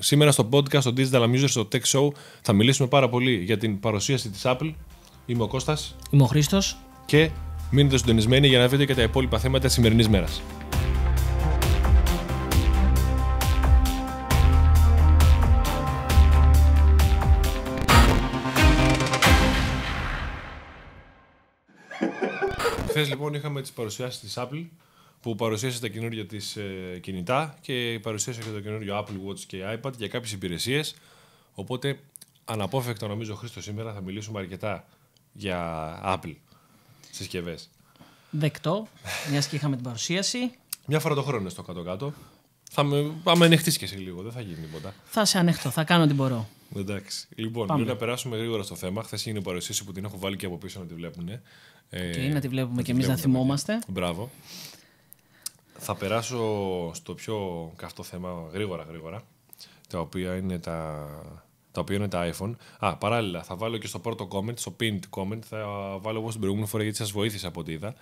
Σήμερα στο podcast, στο Digital Amuser, στο Tech Show, θα μιλήσουμε πάρα πολύ για την παρουσίαση της Apple. Είμαι ο Κώστας. Είμαι ο Χρήστος. Και μείνετε συντονισμένοι για να δείτε και τα υπόλοιπα θέματα της σημερινής μέρας. Χθες λοιπόν είχαμε τις παρουσιάσεις της Apple που παρουσίασε τα καινούργια της ε, κινητά και παρουσίασε και το καινούργιο Apple Watch και iPad για κάποιες υπηρεσίες. Οπότε, αναπόφευκτα νομίζω, Χρήστο, σήμερα θα μιλήσουμε αρκετά για Apple συσκευές. Δεκτό, μιας και είχαμε την παρουσίαση. Μια φορά το χρόνο είναι στο κάτω-κάτω. Θα με, με και εσύ λίγο, δεν θα γίνει τίποτα. Θα σε ανεχτώ, θα κάνω ό,τι μπορώ. Εντάξει. Λοιπόν, Πάμε. να περάσουμε γρήγορα στο θέμα. Χθες έγινε η παρουσίαση που την έχω βάλει και από πίσω να τη βλέπουν. Ε, okay, να τη βλέπουμε κι εμείς να θυμόμαστε. Μπράβο. Θα περάσω στο πιο καυτό θέμα γρήγορα γρήγορα, τα οποία είναι τα, τα, οποία είναι τα iPhone. Α, παράλληλα, θα βάλω και στο πρώτο comment, στο pinned comment, θα βάλω εγώ την προηγούμενη φορά γιατί σας βοήθησα από ό,τι είδα,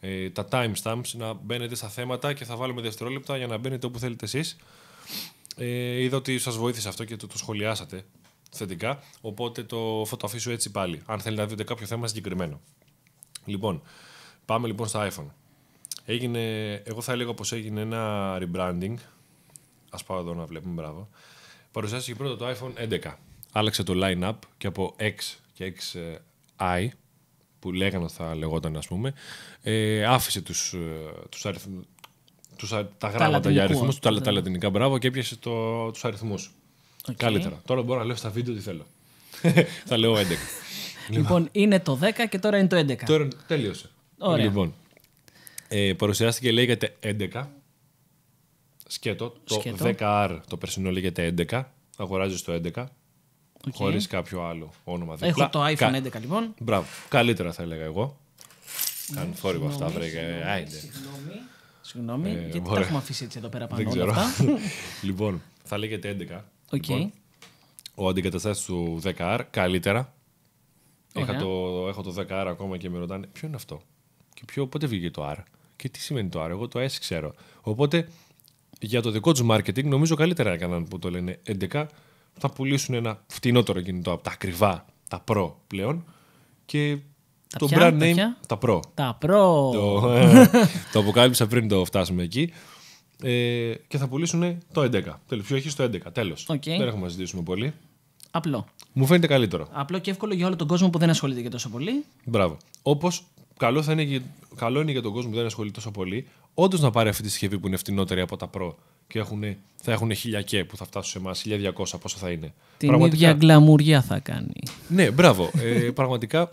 ε, τα timestamps, να μπαίνετε στα θέματα και θα βάλουμε δευτερόλεπτα για να μπαίνετε όπου θέλετε εσείς. Ε, είδα ότι σας βοήθησε αυτό και το, σχολιάσατε θετικά, οπότε το, θα το αφήσω έτσι πάλι, αν θέλετε να δείτε κάποιο θέμα συγκεκριμένο. Λοιπόν, πάμε λοιπόν στα iPhone. Έγινε, εγώ θα έλεγα πως έγινε ένα rebranding. Ας πάω εδώ να βλέπουμε, μπράβο. Παρουσιάστηκε πρώτα το iPhone 11. Άλλαξε το line-up και από X και XI ε, που λέγανε θα λεγόταν ας πούμε ε, άφησε τους, ε, τους τους, τα γράμματα για αριθμού, τα, τα ναι. λατινικά μπράβο και έπιασε το, τους αριθμούς. Καλύτερα. Τώρα μπορώ να λέω στα βίντεο τι θέλω. θα λέω 11. λοιπόν, είναι το 10 και τώρα είναι το 11. Τώρα τελείωσε. Ωραία. Λοιπόν, ε, παρουσιάστηκε λέγεται 11. Σκέτο. Το Σκέτο. 10R το περσινό λέγεται 11. Αγοράζεις το 11. Okay. Χωρίς κάποιο άλλο όνομα δίπλα. Έχω το iPhone Κα... 11 λοιπόν. Μπράβο. Καλύτερα θα έλεγα εγώ. Κάνουν θόρυβο ε, αυτά, βρε. Συγγνώμη. Συγγνώμη, ε, γιατί τα έχουμε αφήσει έτσι εδώ πέρα πάνω. Δεν ξέρω. Αυτά. λοιπόν, θα λέγεται 11. Okay. Λοιπόν. Ο αντικαταστάτης του 10R καλύτερα. το, έχω το 10R ακόμα και με ρωτάνε ποιο είναι αυτό. Και ποιο, πότε βγήκε το R. Και τι σημαίνει το R, εγώ το S ξέρω. Οπότε για το δικό τους marketing νομίζω καλύτερα έκαναν που το λένε 11. Θα πουλήσουν ένα φτηνότερο κινητό από τα ακριβά, τα Pro πλέον. Και τα το brand name. Τα, τα Pro. Τα Pro. Το, το αποκάλυψα πριν το φτάσουμε εκεί. Ε, και θα πουλήσουν το 11. Τέλο. Ποιο έχει το 11. Τέλο. Δεν έχουμε να ζητήσουμε πολύ. Απλό. Μου φαίνεται καλύτερο. Απλό και εύκολο για όλο τον κόσμο που δεν ασχολείται και τόσο πολύ. Μπράβο. Όπως καλό, θα είναι, καλό είναι για τον κόσμο που δεν ασχολείται τόσο πολύ, όντως να πάρει αυτή τη συσκευή που είναι φτηνότερη από τα Pro και έχουν, θα έχουν χιλιακέ που θα φτάσουν σε εμάς, 1200 πόσο θα είναι. Την πραγματικά... ίδια γκλαμουριά θα κάνει. Ναι, μπράβο. Ε, πραγματικά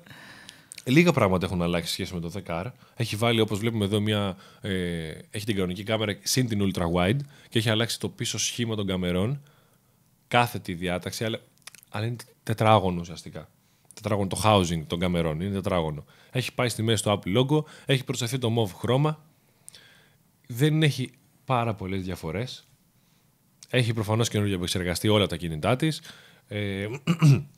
λίγα πράγματα έχουν αλλάξει σχέση με το 10 Έχει βάλει, όπως βλέπουμε εδώ, μια, ε, έχει την κανονική κάμερα συν την ultra wide και έχει αλλάξει το πίσω σχήμα των καμερών. Κάθε τη διάταξη, αλλά, αλλά είναι τετράγωνο ουσιαστικά τετράγωνο, το housing των καμερών, είναι τετράγωνο. Έχει πάει στη μέση το Apple logo, έχει προσταθεί το MOV χρώμα. Δεν έχει πάρα πολλές διαφορές. Έχει προφανώς καινούργια που εξεργαστεί όλα τα κινητά της. Ε,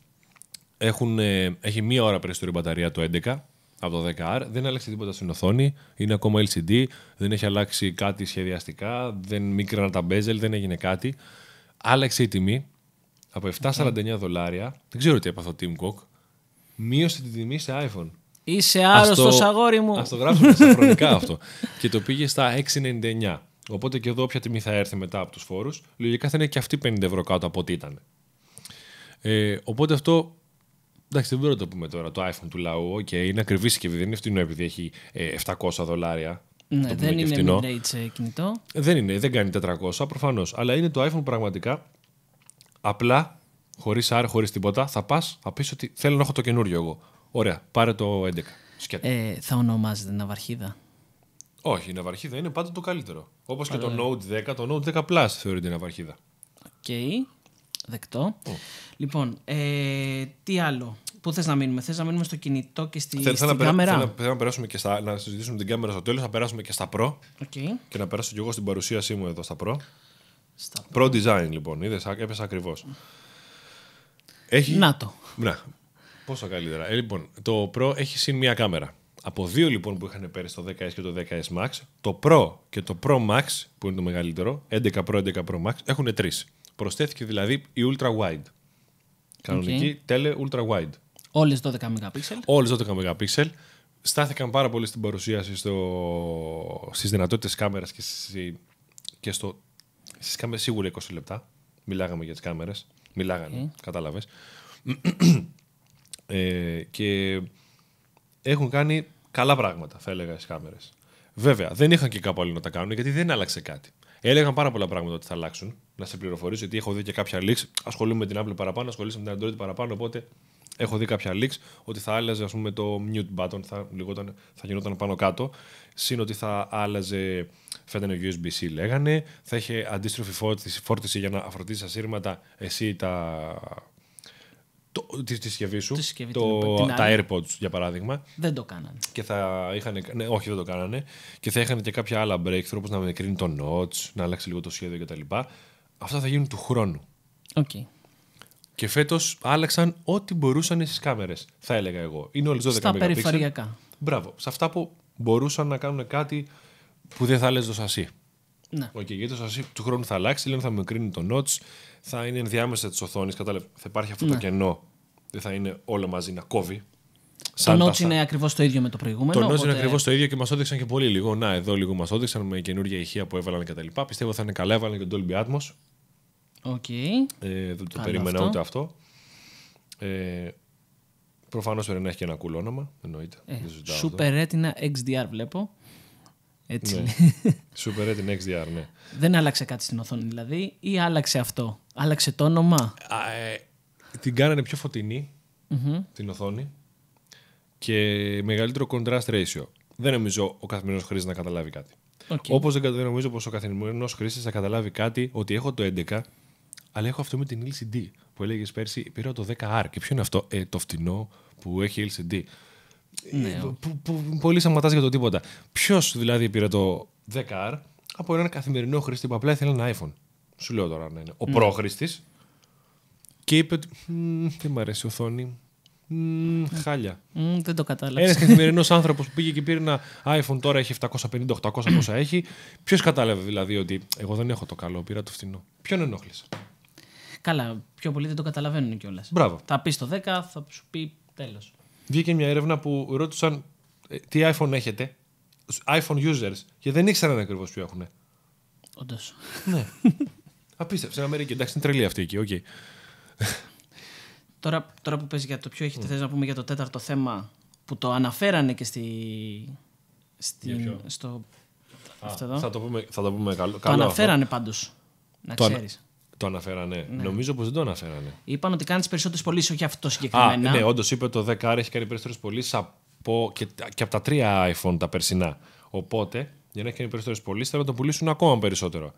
έχουν, ε, έχει μία ώρα περισσότερη μπαταρία το 11 από το 10R. Δεν άλλαξε τίποτα στην οθόνη. Είναι ακόμα LCD. Δεν έχει αλλάξει κάτι σχεδιαστικά. Δεν μίκραναν τα bezel. Δεν έγινε κάτι. Άλλαξε η τιμή από 7,49 δολάρια. Δεν ξέρω τι έπαθε ο Tim Cook μείωσε την τιμή σε iPhone. Είσαι άρρωστο, αγόρι μου. Ας το γράψουμε στα χρονικά αυτό. Και το πήγε στα 6,99. Οπότε και εδώ όποια τιμή θα έρθει μετά από τους φόρους, λογικά θα είναι και αυτή 50 ευρώ κάτω από ό,τι ήταν. Ε, οπότε αυτό. Εντάξει, δεν μπορούμε να το πούμε τώρα. Το iPhone του λαού, okay, είναι ακριβή συσκευή. Δεν είναι φτηνό επειδή έχει 700 ε, δολάρια. Ναι, δεν είναι mid-range ε, κινητό. Δεν είναι, δεν κάνει 400 προφανώς. Αλλά είναι το iPhone πραγματικά απλά χωρίς R, χωρίς τίποτα, θα πας, θα πεις ότι θέλω να έχω το καινούριο εγώ. Ωραία, πάρε το 11. Ε, θα ονομάζεται ναυαρχίδα. Όχι, η ναυαρχίδα είναι πάντα το καλύτερο. Όπως και το Note 10, το Note 10 Plus θεωρείται ναυαρχίδα. Οκ. Okay. Δεκτό. Λοιπόν, ε, τι άλλο. Πού θες να μείνουμε, θες να μείνουμε στο κινητό και στη, στην κάμερα. Θέλω να, περάσουμε και στα, να συζητήσουμε την κάμερα στο τέλος, θα περάσουμε και στα προ Okay. Και να περάσω κι εγώ στην παρουσίασή μου εδώ στα προ Στα Pro, Design, λοιπόν. Είδες, έπεσα ακριβώς. Έχει... Να το. Πόσο καλύτερα. Ε, λοιπόν, το Pro έχει συν μία κάμερα. Από δύο λοιπόν που είχαν πέρυσι το 10S και το 10S Max, το Pro και το Pro Max, που είναι το μεγαλύτερο, 11 Pro, 11 Pro Max, έχουν τρεις. Προσθέθηκε δηλαδή η Ultra Wide. Κανονική okay. Tele Ultra Wide. Όλες 12 MP. Όλε 12 MP. Στάθηκαν πάρα πολύ στην παρουσίαση στο... στις δυνατότητες κάμερας και, Στις κάμερες σίγουρα 20 λεπτά. Μιλάγαμε για τις κάμερες. Μιλάγανε, okay. κατάλαβες. Ε, και έχουν κάνει καλά πράγματα, θα έλεγα, στις κάμερες. Βέβαια, δεν είχαν και κάπου άλλο να τα κάνουν γιατί δεν άλλαξε κάτι. Έλεγαν πάρα πολλά πράγματα ότι θα αλλάξουν. Να σε πληροφορήσω ότι έχω δει και κάποια leaks. Ασχολούμαι με την Apple παραπάνω, ασχολούμαι με την Android παραπάνω. Οπότε έχω δει κάποια leaks ότι θα άλλαζε ας πούμε, το mute button, θα, λιγόταν, θα γινόταν πάνω κάτω. Συν ότι θα άλλαζε, φέτανε USB-C λέγανε, θα είχε αντίστροφη φόρτιση, φόρτιση για να αφορτήσει ασύρματα εσύ τα. Το, τη, τη συσκευή σου, το, τα AirPods για παράδειγμα. Δεν το κάνανε. Και θα είχαν, ναι, όχι, δεν το κάνανε. Και θα είχαν και κάποια άλλα breakthrough όπως να μικρύνει το notch, να αλλάξει λίγο το σχέδιο κτλ. Αυτά θα γίνουν του χρόνου. Okay. Και φέτος άλλαξαν ό,τι μπορούσαν στις κάμερες, θα έλεγα εγώ. Είναι όλες 12 Στα περιφερειακά. Μπράβο. Σε αυτά που μπορούσαν να κάνουν κάτι που δεν θα λες το σασί. Ναι. Okay, γιατί το σασί του χρόνου θα αλλάξει, λένε θα μικρύνει το notch, θα είναι ενδιάμεσα της οθόνης. Κατάλαβε. Θα υπάρχει αυτό ναι. το κενό. Δεν θα είναι όλο μαζί να κόβει. το Notch είναι ακριβώς το ίδιο με το προηγούμενο. Το Notch οπότε... είναι ακριβώς το ίδιο και μας όδηξαν και πολύ λίγο. Να, εδώ λίγο μας όδηξαν με καινούργια ηχεία που έβαλαν κτλ. Πιστεύω θα είναι καλά, έβαλαν και τον Dolby Atmos. Okay. Ε, δεν το περίμενα αυτό. ούτε αυτό. Ε, Προφανώς πρέπει να έχει και ένα cool όνομα. Εννοείται. Ε, Super Retina XDR βλέπω. Έτσι. Ναι. Super Retina XDR, ναι. Δεν άλλαξε κάτι στην οθόνη δηλαδή ή άλλαξε αυτό. Άλλαξε το όνομα. Α, ε, την κάνανε πιο φωτεινή την οθόνη και μεγαλύτερο contrast ratio. Δεν νομίζω ο καθημερινός χρήστη να καταλάβει κάτι. Okay. Όπως δεν νομίζω πως ο καθημερινός χρήστη θα καταλάβει κάτι ότι έχω το 11 αλλά έχω αυτό με την LCD που έλεγες πέρσι. Πήρα το 10R. Και ποιο είναι αυτό, ε, το φτηνό που έχει LCD. Ναι. Που, ε, που, που πολύ σαματά για το τίποτα. Ποιος δηλαδή πήρε το 10R από έναν καθημερινό χρήστη που απλά ήθελε ένα iPhone. Σου λέω τώρα να είναι. Ναι. Ο mm. Ναι. πρόχρηστης. Και είπε ότι. Δεν μου αρέσει η οθόνη. χάλια. Mm, δεν το κατάλαβα. Ένας καθημερινός άνθρωπος που πήγε και πήρε ένα iPhone, τώρα έχει 750-800 πόσα έχει. Ποιος κατάλαβε δηλαδή ότι εγώ δεν έχω το καλό, πήρα το φθηνό. Ποιον ενόχλησε. Καλά, πιο πολλοί δεν το καταλαβαίνουν κιόλας. Μπράβο. Θα πεις το 10, θα σου πει τέλος. Βγήκε μια έρευνα που ρώτησαν ε, τι iPhone έχετε, iPhone users, και δεν ήξεραν ακριβώς ποιο έχουν. Όντως. ναι. Απίστευτο. Στην Αμερική, εντάξει, είναι τρελή αυτή εκεί. τώρα, τώρα που παίζει για το ποιο έχετε, mm. θες να πούμε για το τέταρτο θέμα που το αναφέρανε και στη. στη στο, αυτό εδώ. Θα το πούμε, θα το πούμε καλό. Το καλό αναφέρανε πάντως. Να το αναφέρανε. Ναι. Νομίζω πως δεν το αναφέρανε. Είπαν ότι κάνει περισσότερες πωλήσεις, όχι αυτό συγκεκριμένα. Α, ναι, όντως είπε το 10 έχει κάνει περισσότερες πωλήσεις από... και, από τα τρία iPhone τα περσινά. Οπότε, για να έχει κάνει περισσότερες πωλήσεις, θα το πουλήσουν ακόμα περισσότερο.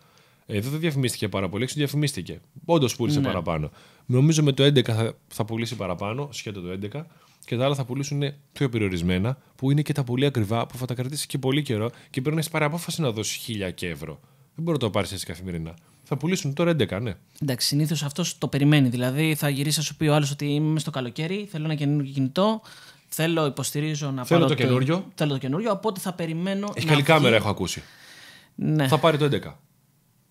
Εδώ δεν διαφημίστηκε πάρα πολύ, έξω διαφημίστηκε. Όντως πούλησε ναι. παραπάνω. Νομίζω με το 11 θα, θα πουλήσει παραπάνω, σχέτο το 11, και τα άλλα θα πουλήσουν πιο περιορισμένα, που είναι και τα πολύ ακριβά, που θα τα κρατήσει και πολύ καιρό και πρέπει να έχεις πάρει απόφαση να δώσεις χίλια και ευρώ. Δεν μπορεί να το πάρεις έτσι καθημερινά. Θα πουλήσουν τώρα 11, ναι. Εντάξει, συνήθως αυτός το περιμένει. Δηλαδή θα γυρίσει να σου πει ο άλλος ότι είμαι στο καλοκαίρι, θέλω ένα καινούργιο κινητό. Θέλω, υποστηρίζω να θέλω πάρω. Το, το καινούριο. Θέλω το καινούριο, οπότε θα περιμένω. Έχει καλή κάμερα, έχω ακούσει. Ναι. Θα πάρει το 11.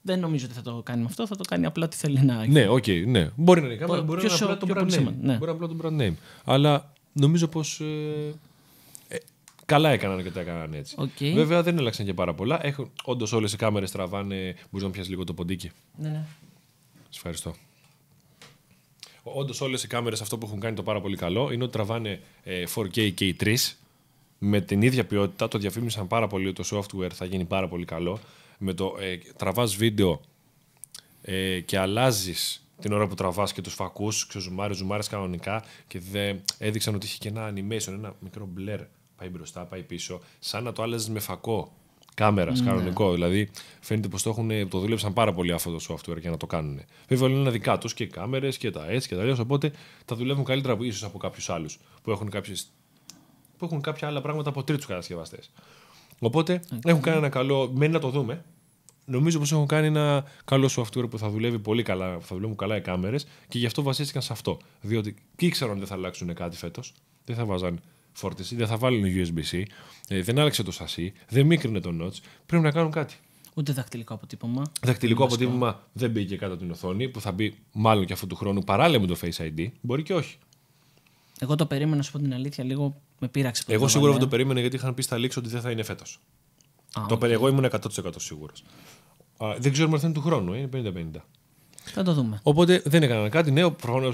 Δεν νομίζω ότι θα το κάνει με αυτό, θα το κάνει απλά τι θέλει να. Ναι, οκ, okay, ναι. Μπορεί να είναι κάμερα, μπορεί να είναι απλά το brand name. να απλά το brand name. Αλλά νομίζω πως. Ε, Καλά έκαναν και τα έκαναν έτσι. Βέβαια δεν έλαξαν και πάρα πολλά. Όντως όλες οι κάμερες τραβάνε. Μπορείς να πιάσεις λίγο το ποντίκι. Ναι, ναι. Σας ευχαριστώ. Όντως όλες οι κάμερες αυτό που έχουν κάνει το πάρα πολύ καλό είναι ότι τραβάνε 4K ε, και 3 με την ίδια ποιότητα. Το διαφήμισαν πάρα πολύ ότι το software θα γίνει πάρα πολύ καλό. Με το ε, τραβάς βίντεο ε, και αλλάζεις την ώρα που τραβάς και τους φακούς, ξεζουμάρες, ζουμάρες κανονικά και δε, έδειξαν ότι είχε και ένα animation, ένα μικρό blur Πάει μπροστά, πάει πίσω. Σαν να το άλλαζες με φακό κάμερας, ναι. κανονικό. Δηλαδή φαίνεται πως το, το δούλεψαν πάρα πολύ αυτό το software για να το κάνουν. Βέβαια, είναι δικά τους και κάμερες και τα έτσι και τα αλλιώς. Οπότε τα δουλεύουν καλύτερα από, ίσως από κάποιους άλλους που, έχουν κάποιες, που έχουν κάποια άλλα πράγματα από τρίτους κατασκευαστές. Οπότε έχουν κάνει ένα καλό. Μένει να το δούμε. Νομίζω πως έχουν κάνει ένα καλό software που θα δουλεύει πολύ καλά, θα δουλεύουν καλά οι κάμερες και γι' αυτό βασίστηκαν σε αυτό. Διότι και ήξεραν ότι δεν θα αλλάξουν κάτι φέτος. Δεν θα βάζαν φόρτιση, δεν θα βάλουν USB-C, ε, δεν άλλαξε το σασί, δεν μίκρινε το notch. Πρέπει να κάνουν κάτι. Ούτε δακτυλικό αποτύπωμα. Δακτυλικό αποτύπωμα δεν μπήκε κάτω από την οθόνη, που θα μπει μάλλον και αυτού του χρόνου παράλληλα με το Face ID. Μπορεί και όχι. Εγώ το περίμενα, σου πω την αλήθεια, λίγο με πείραξε. Εγώ σίγουρα δεν το περίμενα γιατί είχαν πει στα leaks ότι δεν θα είναι φέτος. Το okay. εγώ ήμουν 100% σίγουρο. Δεν ξέρουμε αν θα είναι του χρόνου, ε, είναι 50-50. Θα το δούμε. Οπότε δεν έκαναν κάτι νέο. Προφανώ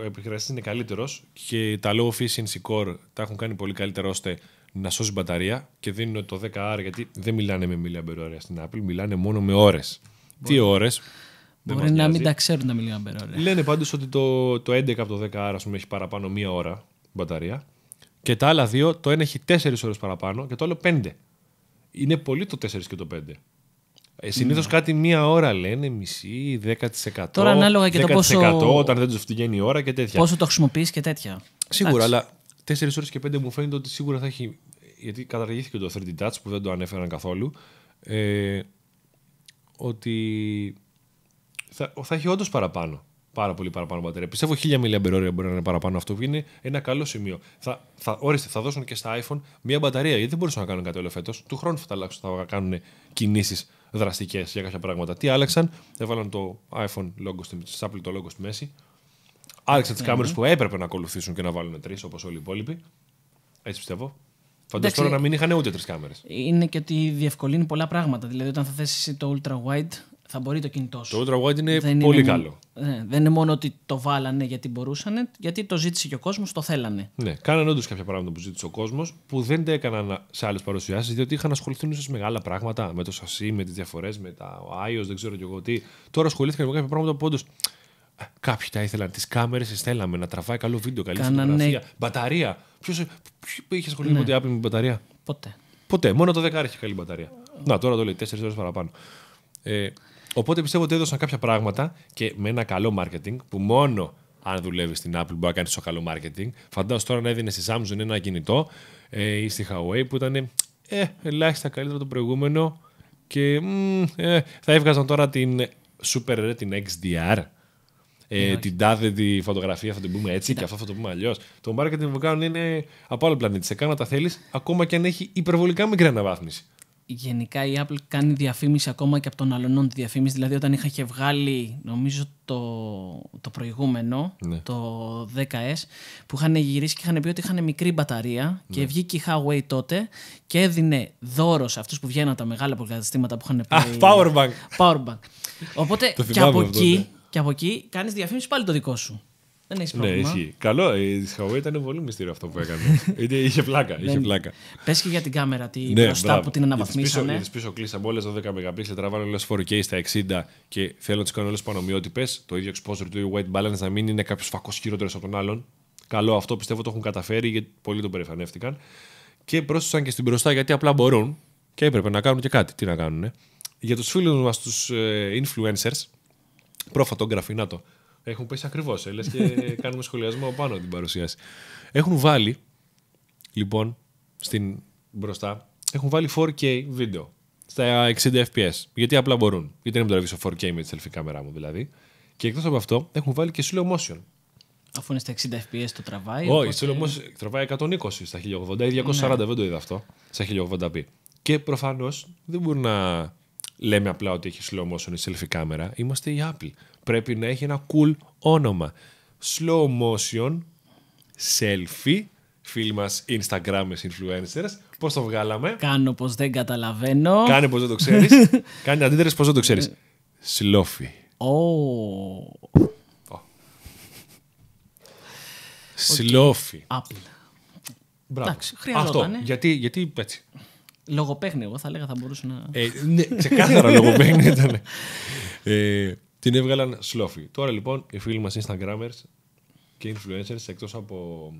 ο επικραστή είναι καλύτερος και τα low efficiency core τα έχουν κάνει πολύ καλύτερα ώστε να σώσει μπαταρία και δίνουν το 10R γιατί δεν μιλάνε με μπερόρια στην Apple, μιλάνε μόνο με ώρες. Τι ώρες. Μπορεί να μην τα ξέρουν τα μπερόρια. Λένε πάντως ότι το, το 11 από το 10R ας πούμε, έχει παραπάνω μία ώρα μπαταρία και τα άλλα δύο το ένα έχει 4 ώρες παραπάνω και το άλλο 5. Είναι πολύ το 4 και το 5. Ε, Συνήθως mm. Ναι. κάτι μία ώρα λένε, μισή, 10%. Τώρα ανάλογα και 10%, το πόσο. όταν δεν τους φτιαγαίνει η ώρα και τέτοια. Πόσο το χρησιμοποιείς και τέτοια. Σίγουρα, αλλά 4 ώρες και πέντε μου φαίνεται ότι σίγουρα θα έχει. Γιατί καταργήθηκε το 3D Touch που δεν το ανέφεραν καθόλου. Ε, ότι θα, θα έχει όντως παραπάνω. Πάρα πολύ παραπάνω μπαταρία. Πιστεύω 1000 mAh μπορεί να είναι παραπάνω αυτό που είναι ένα καλό σημείο. Θα, θα, ορίστε, θα δώσουν και στα iPhone μία μπαταρία γιατί δεν μπορούσαν να κάνουν κάτι όλο φέτος. Του χρόνου θα τα αλλάξουν, θα κάνουν κινήσεις δραστικές για κάποια πράγματα. Τι άλλαξαν, έβαλαν το iPhone logo Apple το logo στη μέση. Άλλαξαν τις ναι, κάμερες ναι. που έπρεπε να ακολουθήσουν και να βάλουν τρεις όπως όλοι οι υπόλοιποι. Έτσι πιστεύω. Φαντάζομαι τώρα να μην είχαν ούτε τρεις κάμερες. Είναι και ότι διευκολύνει πολλά πράγματα. Δηλαδή, όταν θα θέσει το ultra wide, θα μπορεί το κινητό σου. Το Wide είναι δεν πολύ είναι, καλό. Ναι, δεν είναι μόνο ότι το βάλανε γιατί μπορούσαν, γιατί το ζήτησε και ο κόσμος, το θέλανε. Ναι, κάνανε όντως κάποια πράγματα που ζήτησε ο κόσμος που δεν τα έκαναν σε άλλες παρουσιάσεις, διότι είχαν ασχοληθεί ίσως με άλλα πράγματα, με το σασί, με τις διαφορές, με τα iOS, δεν ξέρω και εγώ τι. Τώρα ασχολήθηκαν με κάποια πράγματα που όντως Κάποιοι τα ήθελαν. Τις κάμερες θέλαμε να τραβάει καλό βίντεο, καλή Κάνανε... φωτογραφία. Μπαταρία. Ποιος είχε ασχοληθεί ναι. την Apple με μπαταρία. Ποτέ. Ποτέ. Μόνο το 10 είχε καλή μπαταρία. Να τώρα το λέει 4 ώρες παραπάνω. Ε, Οπότε πιστεύω ότι έδωσαν κάποια πράγματα και με ένα καλό marketing που μόνο αν δουλεύει στην Apple μπορεί να κάνεις το καλό marketing. Φαντάζομαι τώρα να έδινε στη Samsung ένα κινητό ε, ή στη Huawei που ήταν ε, ελάχιστα καλύτερο το προηγούμενο και ε, θα έβγαζαν τώρα την Super την XDR. Ε, την τάδε τη φωτογραφία θα την πούμε έτσι και ναι. αυτό θα το πούμε αλλιώς. Το marketing που κάνουν είναι από άλλο πλανήτη. Σε κάνω τα θέλεις, ακόμα και αν έχει υπερβολικά μικρή αναβάθμιση γενικά η Apple κάνει διαφήμιση ακόμα και από τον αλλονόν τη διαφήμιση. Δηλαδή όταν είχα και βγάλει νομίζω το, το προηγούμενο, ναι. το 10S, που είχαν γυρίσει και είχαν πει ότι είχαν μικρή μπαταρία και ναι. βγήκε η Huawei τότε και έδινε δώρος σε αυτούς που βγαίναν τα μεγάλα πολυκαταστήματα που είχαν πει... Ah, powerbank! Powerbank. Οπότε και από, εκεί, ναι. και από εκεί κάνεις διαφήμιση πάλι το δικό σου. Δεν έχεις ναι, πρόβλημα. Ναι, ισχύει. Καλό. Ε, η Huawei ήταν πολύ μυστήριο αυτό που έκανε. είχε πλάκα. Είχε πλάκα. Πες και για την κάμερα, τη ναι, μπροστά που την αναβαθμίσαμε. Για πίσω, πίσω κλείσαμε όλες 12 MP, τραβάνε όλε 4K στα 60 και θέλω να τις κάνω όλες πανομοιότυπες. Το ίδιο exposure του white balance να μην είναι κάποιος φακός χειρότερος από τον άλλον. Καλό αυτό πιστεύω το έχουν καταφέρει γιατί πολλοί τον περηφανεύτηκαν. Και πρόσθεσαν και στην μπροστά γιατί απλά μπορούν και έπρεπε να κάνουν και κάτι. Τι να κάνουν. Για τους φίλους μας, τους ε, influencers, προφωτόγραφοι, να το έχουν πέσει ακριβώς. Ε, Λες και κάνουμε σχολιασμό πάνω από την παρουσίαση. Έχουν βάλει, λοιπόν, στην μπροστά, έχουν βάλει 4K βίντεο στα 60 FPS. Γιατί απλά μπορούν. Γιατί δεν τραβήξω 4K με τη selfie κάμερά μου δηλαδή. Και εκτός από αυτό έχουν βάλει και slow motion. Αφού είναι στα 60 FPS το τραβάει. Όχι, το τραβάει 120 στα 1080 ή 240, ναι. δεν το είδα αυτό. Στα 1080p. Και προφανώς δεν μπορούμε να λέμε απλά ότι έχει slow motion η selfie κάμερα. Είμαστε η Apple πρέπει να έχει ένα cool όνομα. Slow motion, selfie, φίλοι μας Instagram influencers. Πώς το βγάλαμε. Κάνω πως δεν καταλαβαίνω. Κάνε πως δεν το ξέρεις. Κάνε αντίθεση πως δεν το ξέρεις. Σλόφι. Ω. Σλόφι. Απλά. Μπράβο. Εντάξει, Αυτό. Ε. Γιατί, γιατί έτσι. Λογοπαίχνη, εγώ θα λέγα θα μπορούσε να. Ε, ναι, ξεκάθαρα λογοπαίχνη ήταν. Ε, την έβγαλαν σλόφι. Τώρα λοιπόν οι φίλοι μας Instagrammers και influencers εκτός από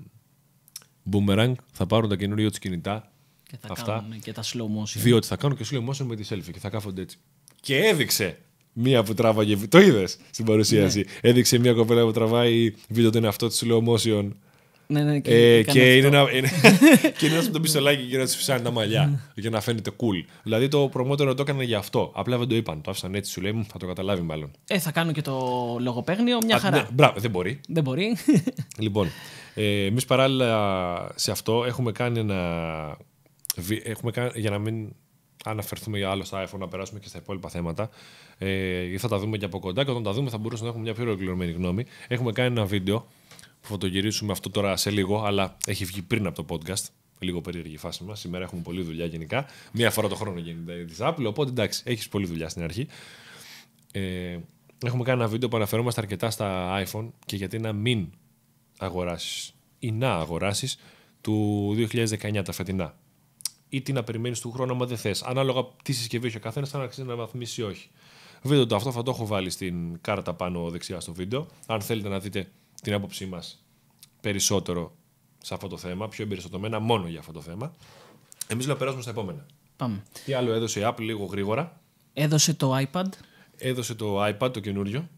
boomerang θα πάρουν τα καινούργια τους κινητά και θα αυτά, κάνουν και τα slow motion. Διότι θα κάνουν και slow motion με τη selfie και θα κάθονται έτσι. Και έδειξε μία που τράβαγε. Το είδες στην παρουσίαση. Ναι. Έδειξε μία κοπέλα που τραβάει βίντεο τον εαυτό της slow motion ναι, ναι, ναι, και, ε, είναι ένα, είναι, είναι με το πιστολάκι και να τη φυσάνε τα μαλλιά ναι. για να φαίνεται cool. Δηλαδή το προμότερο το έκανε για αυτό. Απλά δεν το είπαν. Το άφησαν έτσι, σου λέει, θα το καταλάβει μάλλον. Ε, θα κάνω και το λογοπαίγνιο, μια Α, χαρά. Ναι, μπράβο, δεν μπορεί. Δεν μπορεί. Λοιπόν, ε, εμείς παράλληλα σε αυτό έχουμε κάνει ένα. Έχουμε κάνει, για να μην αναφερθούμε για άλλο στα iPhone, να περάσουμε και στα υπόλοιπα θέματα. Ε, θα τα δούμε και από κοντά και όταν τα δούμε θα μπορούσαμε να έχουμε μια πιο ολοκληρωμένη γνώμη. Έχουμε κάνει ένα βίντεο που θα το γυρίσουμε αυτό τώρα σε λίγο, αλλά έχει βγει πριν από το podcast. Λίγο περίεργη η φάση μας. Σήμερα έχουμε πολλή δουλειά γενικά. Μία φορά το χρόνο γίνεται η Apple, οπότε εντάξει, έχεις πολλή δουλειά στην αρχή. Ε, έχουμε κάνει ένα βίντεο που αναφερόμαστε αρκετά στα iPhone και γιατί να μην αγοράσεις ή να αγοράσεις του 2019 τα φετινά. Ή τι να περιμένεις του χρόνου, άμα δεν θες. Ανάλογα τι συσκευή έχει ο καθένας, θα αναξίζει να βαθμίσει ή όχι. Βίντεο το αυτό θα το έχω βάλει στην κάρτα πάνω δεξιά στο βίντεο. Αν θέλετε να δείτε την άποψή μας περισσότερο σε αυτό το θέμα, πιο εμπεριστατωμένα μόνο για αυτό το θέμα. Εμείς λέω περάσουμε στα επόμενα. Πάμε. Τι άλλο έδωσε η Apple λίγο γρήγορα. Έδωσε το iPad. Έδωσε το iPad το καινούριο.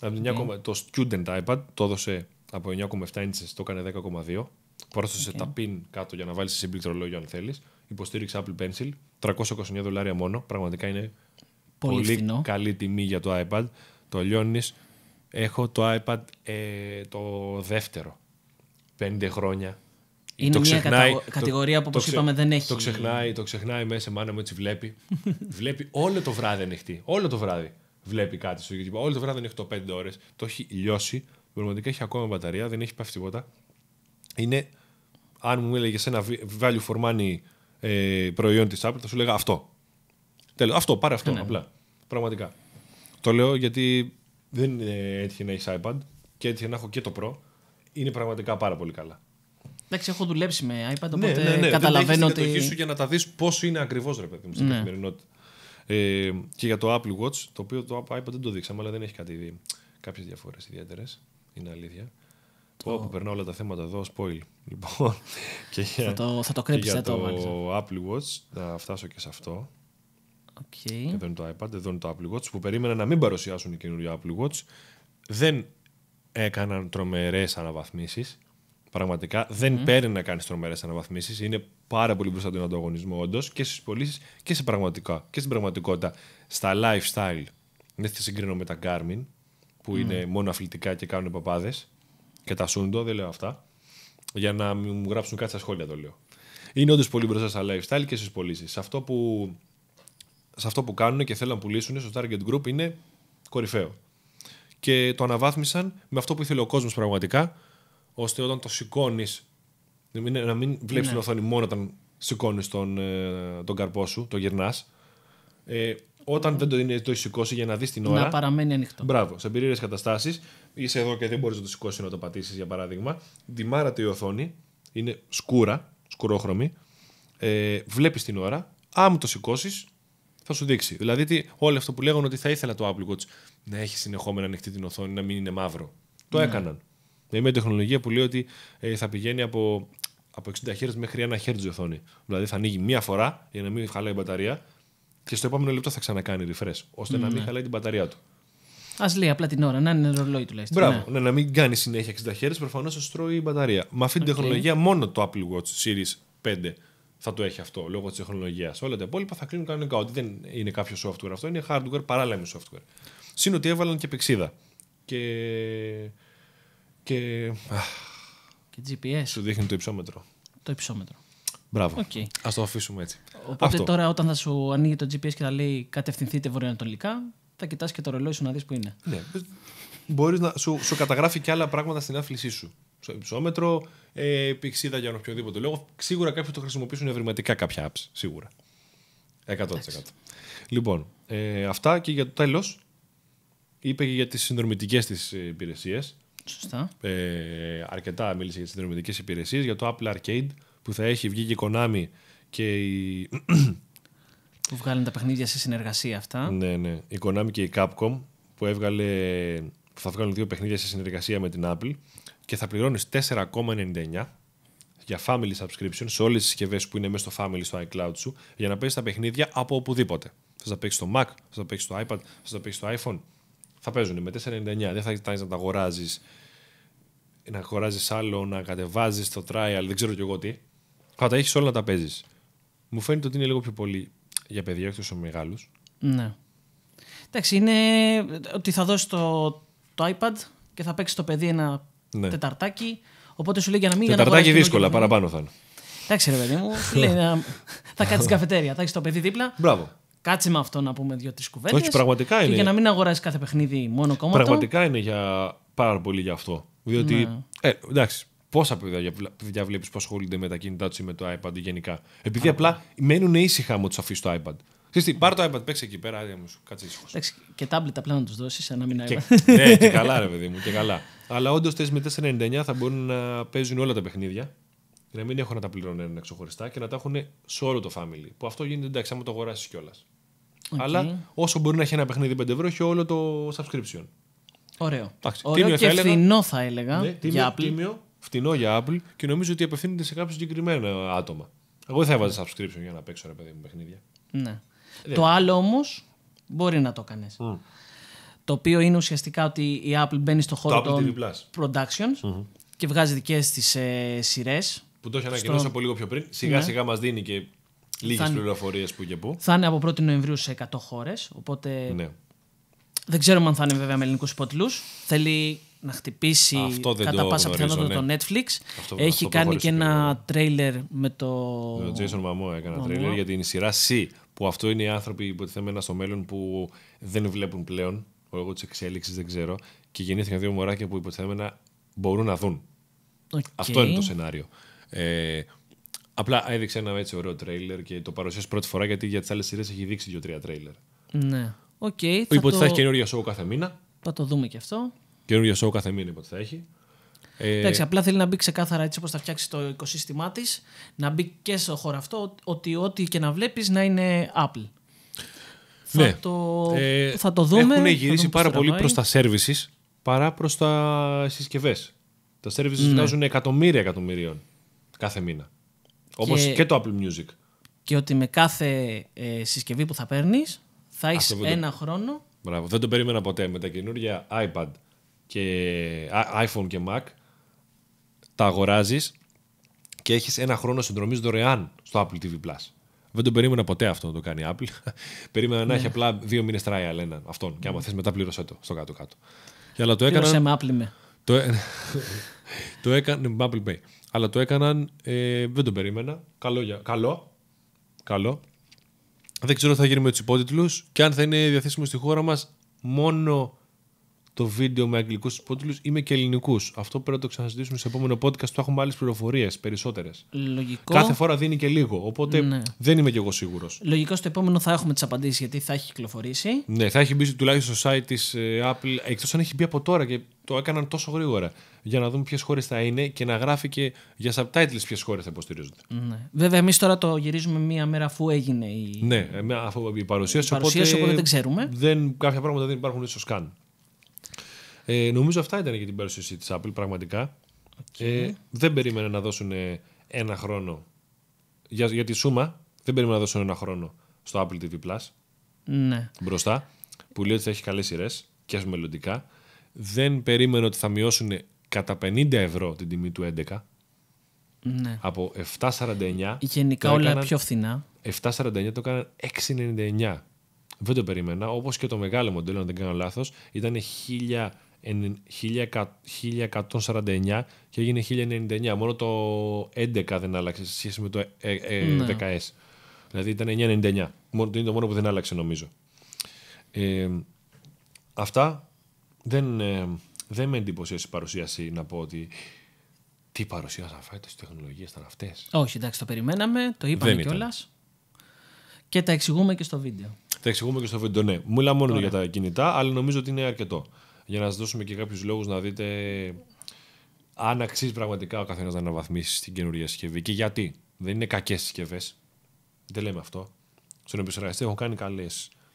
Okay. Ναι. Το student iPad το έδωσε από 9,7 inches, το έκανε 10,2. Πρόσθεσε okay. τα pin κάτω για να βάλεις συμπληκτρολόγιο αν θέλεις. Υποστήριξε Apple Pencil. 329 δολάρια μόνο. Πραγματικά είναι πολύ, πολύ καλή τιμή για το iPad. Το λιώνεις, Έχω το iPad ε, το δεύτερο. Πέντε χρόνια. Είναι μια κατηγορία που όπω είπαμε δεν έχει. Το ξεχνάει, το ξεχνάει μέσα, η μάνα μου έτσι βλέπει. βλέπει όλο το βράδυ ανοιχτή. Όλο το βράδυ βλέπει κάτι στο YouTube. Όλο το βράδυ ανοιχτό 5 ώρες. Το έχει λιώσει. Πραγματικά έχει ακόμα μπαταρία, δεν έχει πάει τίποτα. Είναι, αν μου έλεγε ένα value for money ε, προϊόν της Apple, θα σου λέγα αυτό. Τέλος, αυτό, πάρε αυτό, ναι, ναι. απλά. Πραγματικά. Το λέω γιατί δεν έτυχε να έχεις iPad και έτυχε να έχω και το Pro. Είναι πραγματικά πάρα πολύ καλά. Εντάξει, έχω δουλέψει με iPad, ναι, οπότε ναι, ναι, ναι. καταλαβαίνω Δεν ότι. σου για να τα δεις πώς είναι ακριβώς, ρε παιδί μου, στην ναι. καθημερινότητα. Ε, και για το Apple Watch, το οποίο το iPad δεν το δείξαμε, αλλά δεν έχει κάτι, κάποιες διαφορές ιδιαίτερες. Είναι αλήθεια. Το... περνάω όλα τα θέματα εδώ, spoil. Λοιπόν, και θα το, θα το για ε, το, Apple Watch, θα φτάσω και σε αυτό. Okay. Εδώ είναι το iPad, εδώ είναι το Apple Watch που περίμενα να μην παρουσιάσουν οι καινούριο Apple Watch. Δεν έκαναν τρομερές αναβαθμίσεις. Πραγματικά δεν mm. παίρνει να κάνεις τρομερές αναβαθμίσεις. Είναι πάρα πολύ μπροστά τον ανταγωνισμό, όντως και στις πωλήσεις και, σε πραγματικά, και στην πραγματικότητα. Στα lifestyle. Δεν θα συγκρίνω με τα Garmin που είναι μόνο αθλητικά και κάνουν παπάδες. Και τα Sundo, δεν λέω αυτά. Για να μου γράψουν κάτι στα σχόλια το λέω. Είναι όντως πολύ μπροστά στα lifestyle και στις πωλήσεις. αυτό που σε αυτό που κάνουν και θέλουν να πουλήσουν στο target group είναι κορυφαίο. Και το αναβάθμισαν με αυτό που ήθελε ο κόσμος πραγματικά, ώστε όταν το σηκώνεις, να μην, να βλέπεις ναι. την οθόνη μόνο όταν σηκώνεις τον, ε, τον καρπό σου, το γυρνάς. Ε, όταν δεν το, είναι, το έχεις σηκώσει για να δεις την ώρα. Να παραμένει ανοιχτό. Μπράβο. Σε περίεργε καταστάσεις είσαι εδώ και δεν μπορείς να το σηκώσεις να το πατήσεις, για παράδειγμα. Δημάρατε η οθόνη, είναι σκούρα, σκουρόχρωμη. Ε, βλέπεις την ώρα. Άμα το σηκώσεις, θα σου δείξει. Δηλαδή, τι, όλο αυτό που λέγανε ότι θα ήθελα το Apple Watch να έχει συνεχόμενα ανοιχτή την οθόνη, να μην είναι μαύρο. Το ναι. έκαναν. Δηλαδή, μια τεχνολογία που λέει ότι ε, θα πηγαίνει από, από 60 Hz μέχρι 1 Hz η οθόνη. Δηλαδή, θα ανοίγει μία φορά για να μην χαλάει η μπαταρία και στο επόμενο λεπτό θα ξανακάνει refresh, ώστε να μην ναι. χαλάει την μπαταρία του. Ας λέει απλά την ώρα, να είναι ρολόι τουλάχιστον. Μπράβο, ναι. ναι να μην κάνει συνέχεια 60 Hz, προφανώ σου τρώει η μπαταρία. Με αυτή την τεχνολογία, μόνο το Apple Watch Series 5 θα το έχει αυτό λόγω της τεχνολογίας. Όλα τα υπόλοιπα θα κλείνουν κανονικά. Ότι δεν είναι κάποιο software αυτό, είναι hardware παράλληλα με software. Συν ότι έβαλαν και πηξίδα. Και. Και. Και GPS. Σου δείχνει το υψόμετρο. Το υψόμετρο. Μπράβο. Okay. Ας το αφήσουμε έτσι. Οπότε αυτό. τώρα όταν θα σου ανοίγει το GPS και θα λέει κατευθυνθείτε βορειοανατολικά, θα κοιτάς και το ρολόι σου να δεις που είναι. Ναι. Μπορείς να σου, σου καταγράφει και άλλα πράγματα στην άφλησή σου στο υψόμετρο, ε, πηξίδα για οποιοδήποτε λόγο. Σίγουρα κάποιοι το χρησιμοποιήσουν ευρηματικά κάποια apps. Σίγουρα. 100%. Λοιπόν, ε, αυτά και για το τέλος. Είπε και για τις συνδρομητικές της υπηρεσίες. Σωστά. Ε, αρκετά μίλησε για τις συνδρομητικές υπηρεσίες, για το Apple Arcade που θα έχει βγει και η Konami και η. που βγάλουν τα παιχνίδια σε συνεργασία αυτά. Ναι, ναι. Η Konami και η Capcom που έβγαλε. Που θα βγάλουν δύο παιχνίδια σε συνεργασία με την Apple και θα πληρώνεις 4,99 για family subscription σε όλες τις συσκευές που είναι μέσα στο family στο iCloud σου για να παίξεις τα παιχνίδια από οπουδήποτε. Θα τα παίξεις στο Mac, θα τα παίξεις στο iPad, θα τα παίξεις στο iPhone. Θα παίζουν με 4,99. Δεν θα κοιτάξεις να τα αγοράζεις να αγοράζεις άλλο, να κατεβάζεις το trial, δεν ξέρω κι εγώ τι. Θα τα έχεις όλα να τα παίζεις. Μου φαίνεται ότι είναι λίγο πιο πολύ για παιδιά, όχι τόσο μεγάλους. Ναι. Εντάξει, είναι ότι θα δώσεις το, το iPad και θα παίξει το παιδί ένα ναι. Τεταρτάκι. Οπότε σου λέει για να μην. Τεταρτάκι δύσκολα, παραπάνω θα είναι. Εντάξει, ρε παιδί μου, λέει, να... θα κάτσει στην καφετέρια, θα έχει το παιδί δίπλα. Μπράβο. Κάτσε με αυτό να πούμε δύο-τρει κουβέντες. Όχι, πραγματικά και για να μην αγοράσει κάθε παιχνίδι μόνο κόμμα. Πραγματικά είναι για... πάρα πολύ γι' αυτό. Διότι. Ναι. Ε, εντάξει, πόσα παιδιά, βλέπεις που ασχολούνται με τα κινητά τους ή με το iPad γενικά. Επειδή απλά μένουν ήσυχα με του αφήσει το iPad. Ξέρεις τι, πάρ το iPad, παίξε εκεί πέρα, άδεια μου, κάτσε ήσυχος. και τάμπλετ απλά να τους δώσεις ένα μήνα iPad. ναι, και καλά ρε παιδί μου, και καλά. Αλλά όντως με 4.99 θα μπορούν να παίζουν όλα τα παιχνίδια και να μην έχουν να τα πληρώνουν ξεχωριστά και να τα έχουν σε όλο το family. Που αυτό γίνεται εντάξει, άμα το αγοράσεις κιόλας. Okay. Αλλά όσο μπορεί να έχει ένα παιχνίδι 5 ευρώ, έχει όλο το subscription. Ωραίο. Εντάξει, Ωραίο και θα φθηνό θα έλεγα. Ναι, τίμιο, για Apple. Τίμιο, φτηνό για Apple και νομίζω ότι απευθύνεται σε κάποιο συγκεκριμένο άτομα. Εγώ δεν θα έβαζα subscription για να παίξω ένα παιδί μου παιχνίδια. Ναι. Ναι. Το άλλο όμως μπορεί να το κάνεις. Το οποίο είναι ουσιαστικά ότι η Apple μπαίνει στο χώρο των productions και βγάζει δικές της ε, σειρές. Που το έχει ανακοινώσει από λίγο πιο πριν. Σιγά ναι. σιγά μας δίνει και λίγες πληροφορίες που και που. Θα είναι από 1η Νοεμβρίου σε 100 χώρες. Οπότε. Ναι. Δεν ξέρουμε αν θα είναι βέβαια με ελληνικούς υπότιλου. Θέλει να χτυπήσει κατά πάσα πιθανότητα το Netflix. Έχει κάνει και ένα τρέιλερ με το. Ο Jason Momoa έκανε ένα τρέιλερ για την σειρά C που αυτό είναι οι άνθρωποι υποτιθέμενα στο μέλλον που δεν βλέπουν πλέον, λόγω της εξέλιξης δεν ξέρω, και γεννήθηκαν δύο μωράκια που υποτιθέμενα μπορούν να δουν. Αυτό είναι το σενάριο. Ε, απλά έδειξε ένα έτσι ωραίο τρέιλερ και το παρουσίασε πρώτη φορά γιατί για τις άλλες σειρές έχει δείξει δύο-τρία τρέιλερ. Ναι. Okay, θα, το... θα έχει καινούργια σόου κάθε μήνα. Θα το δούμε και αυτό. Καινούργια show κάθε μήνα υποτιθέμενα Εντάξει, απλά θέλει να μπει ξεκάθαρα έτσι όπως θα φτιάξει το οικοσύστημά της, να μπει και στο χώρο αυτό, ότι ό,τι και να βλέπεις να είναι Apple. Ναι. Θα, το, ε, θα το δούμε. Έχουν γυρίσει πάρα πολύ προς τα services παρά προς τα συσκευές. Τα services ναι. βγάζουν εκατομμύρια εκατομμυρίων κάθε μήνα. Όπως και... το Apple Music. Και ότι με κάθε ε, συσκευή που θα παίρνεις θα έχει ένα χρόνο. Μπράβο. Δεν το περίμενα ποτέ. Με τα καινούργια iPad και iPhone και Mac τα αγοράζεις και έχεις ένα χρόνο συνδρομής δωρεάν στο Apple TV Plus. Δεν τον περίμενα ποτέ αυτό να το κάνει η Apple. περίμενα να έχει ναι. απλά δύο μήνες trial έναν αυτόν. Και άμα ναι. θες μετά πλήρωσέ το στο κάτω-κάτω. Και, αλλά το έκαναν. με Apple με. Το, το Με Apple Pay. Αλλά το έκαναν. Ε, δεν τον περίμενα. Καλό, καλό. Καλό. Δεν ξέρω τι θα γίνει με τους υπότιτλους και αν θα είναι διαθέσιμο στη χώρα μας μόνο το βίντεο με αγγλικούς υπότιτλους ή με και ελληνικούς. Αυτό πρέπει να το ξαναζητήσουμε σε επόμενο podcast. Το έχουμε άλλες πληροφορίες περισσότερες. Λογικό. Κάθε φορά δίνει και λίγο. Οπότε ναι. δεν είμαι κι εγώ σίγουρος. Λογικό στο επόμενο θα έχουμε τις απαντήσεις γιατί θα έχει κυκλοφορήσει. Ναι, θα έχει μπει τουλάχιστον στο site της ε, Apple. Εκτός αν έχει μπει από τώρα και το έκαναν τόσο γρήγορα. Για να δούμε ποιες χώρες θα είναι και να γράφει και για subtitles ποιες χώρες θα υποστηρίζονται. Ναι. Βέβαια, εμείς τώρα το γυρίζουμε μία μέρα αφού έγινε η, ναι, ε, η παρουσίαση. οπότε, οπότε δεν ξέρουμε. Δεν, κάποια πράγματα δεν υπάρχουν ίσω καν. Ε, νομίζω αυτά ήταν για την παρουσίαση της Apple, πραγματικά. Ε, δεν περίμενα να δώσουν ένα χρόνο. Για, για τη Σούμα, δεν περίμενα να δώσουν ένα χρόνο στο Apple TV Plus. Ναι. Μπροστά. Που λέει ότι θα έχει καλές σειρές και ας μελλοντικά. Δεν περίμενα ότι θα μειώσουν κατά 50 ευρώ την τιμή του 11. Ναι. Από 7,49. Γενικά όλα πιο φθηνά. 7,49 το έκαναν 6,99. Δεν το περίμενα. Όπως και το μεγάλο μοντέλο, αν δεν κάνω λάθος, ήταν 1000. 1149 και έγινε 1099. Μόνο το 11 δεν άλλαξε σε σχέση με το 10S. Ε, ε, ε, ναι. Δηλαδή ήταν 999. Μόνο, είναι το μόνο που δεν άλλαξε νομίζω. αυτά δεν, δεν με εντυπωσίασε η παρουσίαση να πω ότι τι παρουσίασαν φέτος, τι τεχνολογίες ήταν αυτές. Όχι, εντάξει, το περιμέναμε, το είπαμε κιόλας. Και τα εξηγούμε και στο βίντεο. Τα εξηγούμε και στο βίντεο, ναι. μόνο για τα κινητά, αλλά νομίζω ότι είναι αρκετό για να σας δώσουμε και κάποιους λόγους να δείτε αν αξίζει πραγματικά ο καθένας να αναβαθμίσει την καινούργια συσκευή και γιατί. Δεν είναι κακές συσκευές. Δεν λέμε αυτό. Στον επεξεργαστή έχουν κάνει καλέ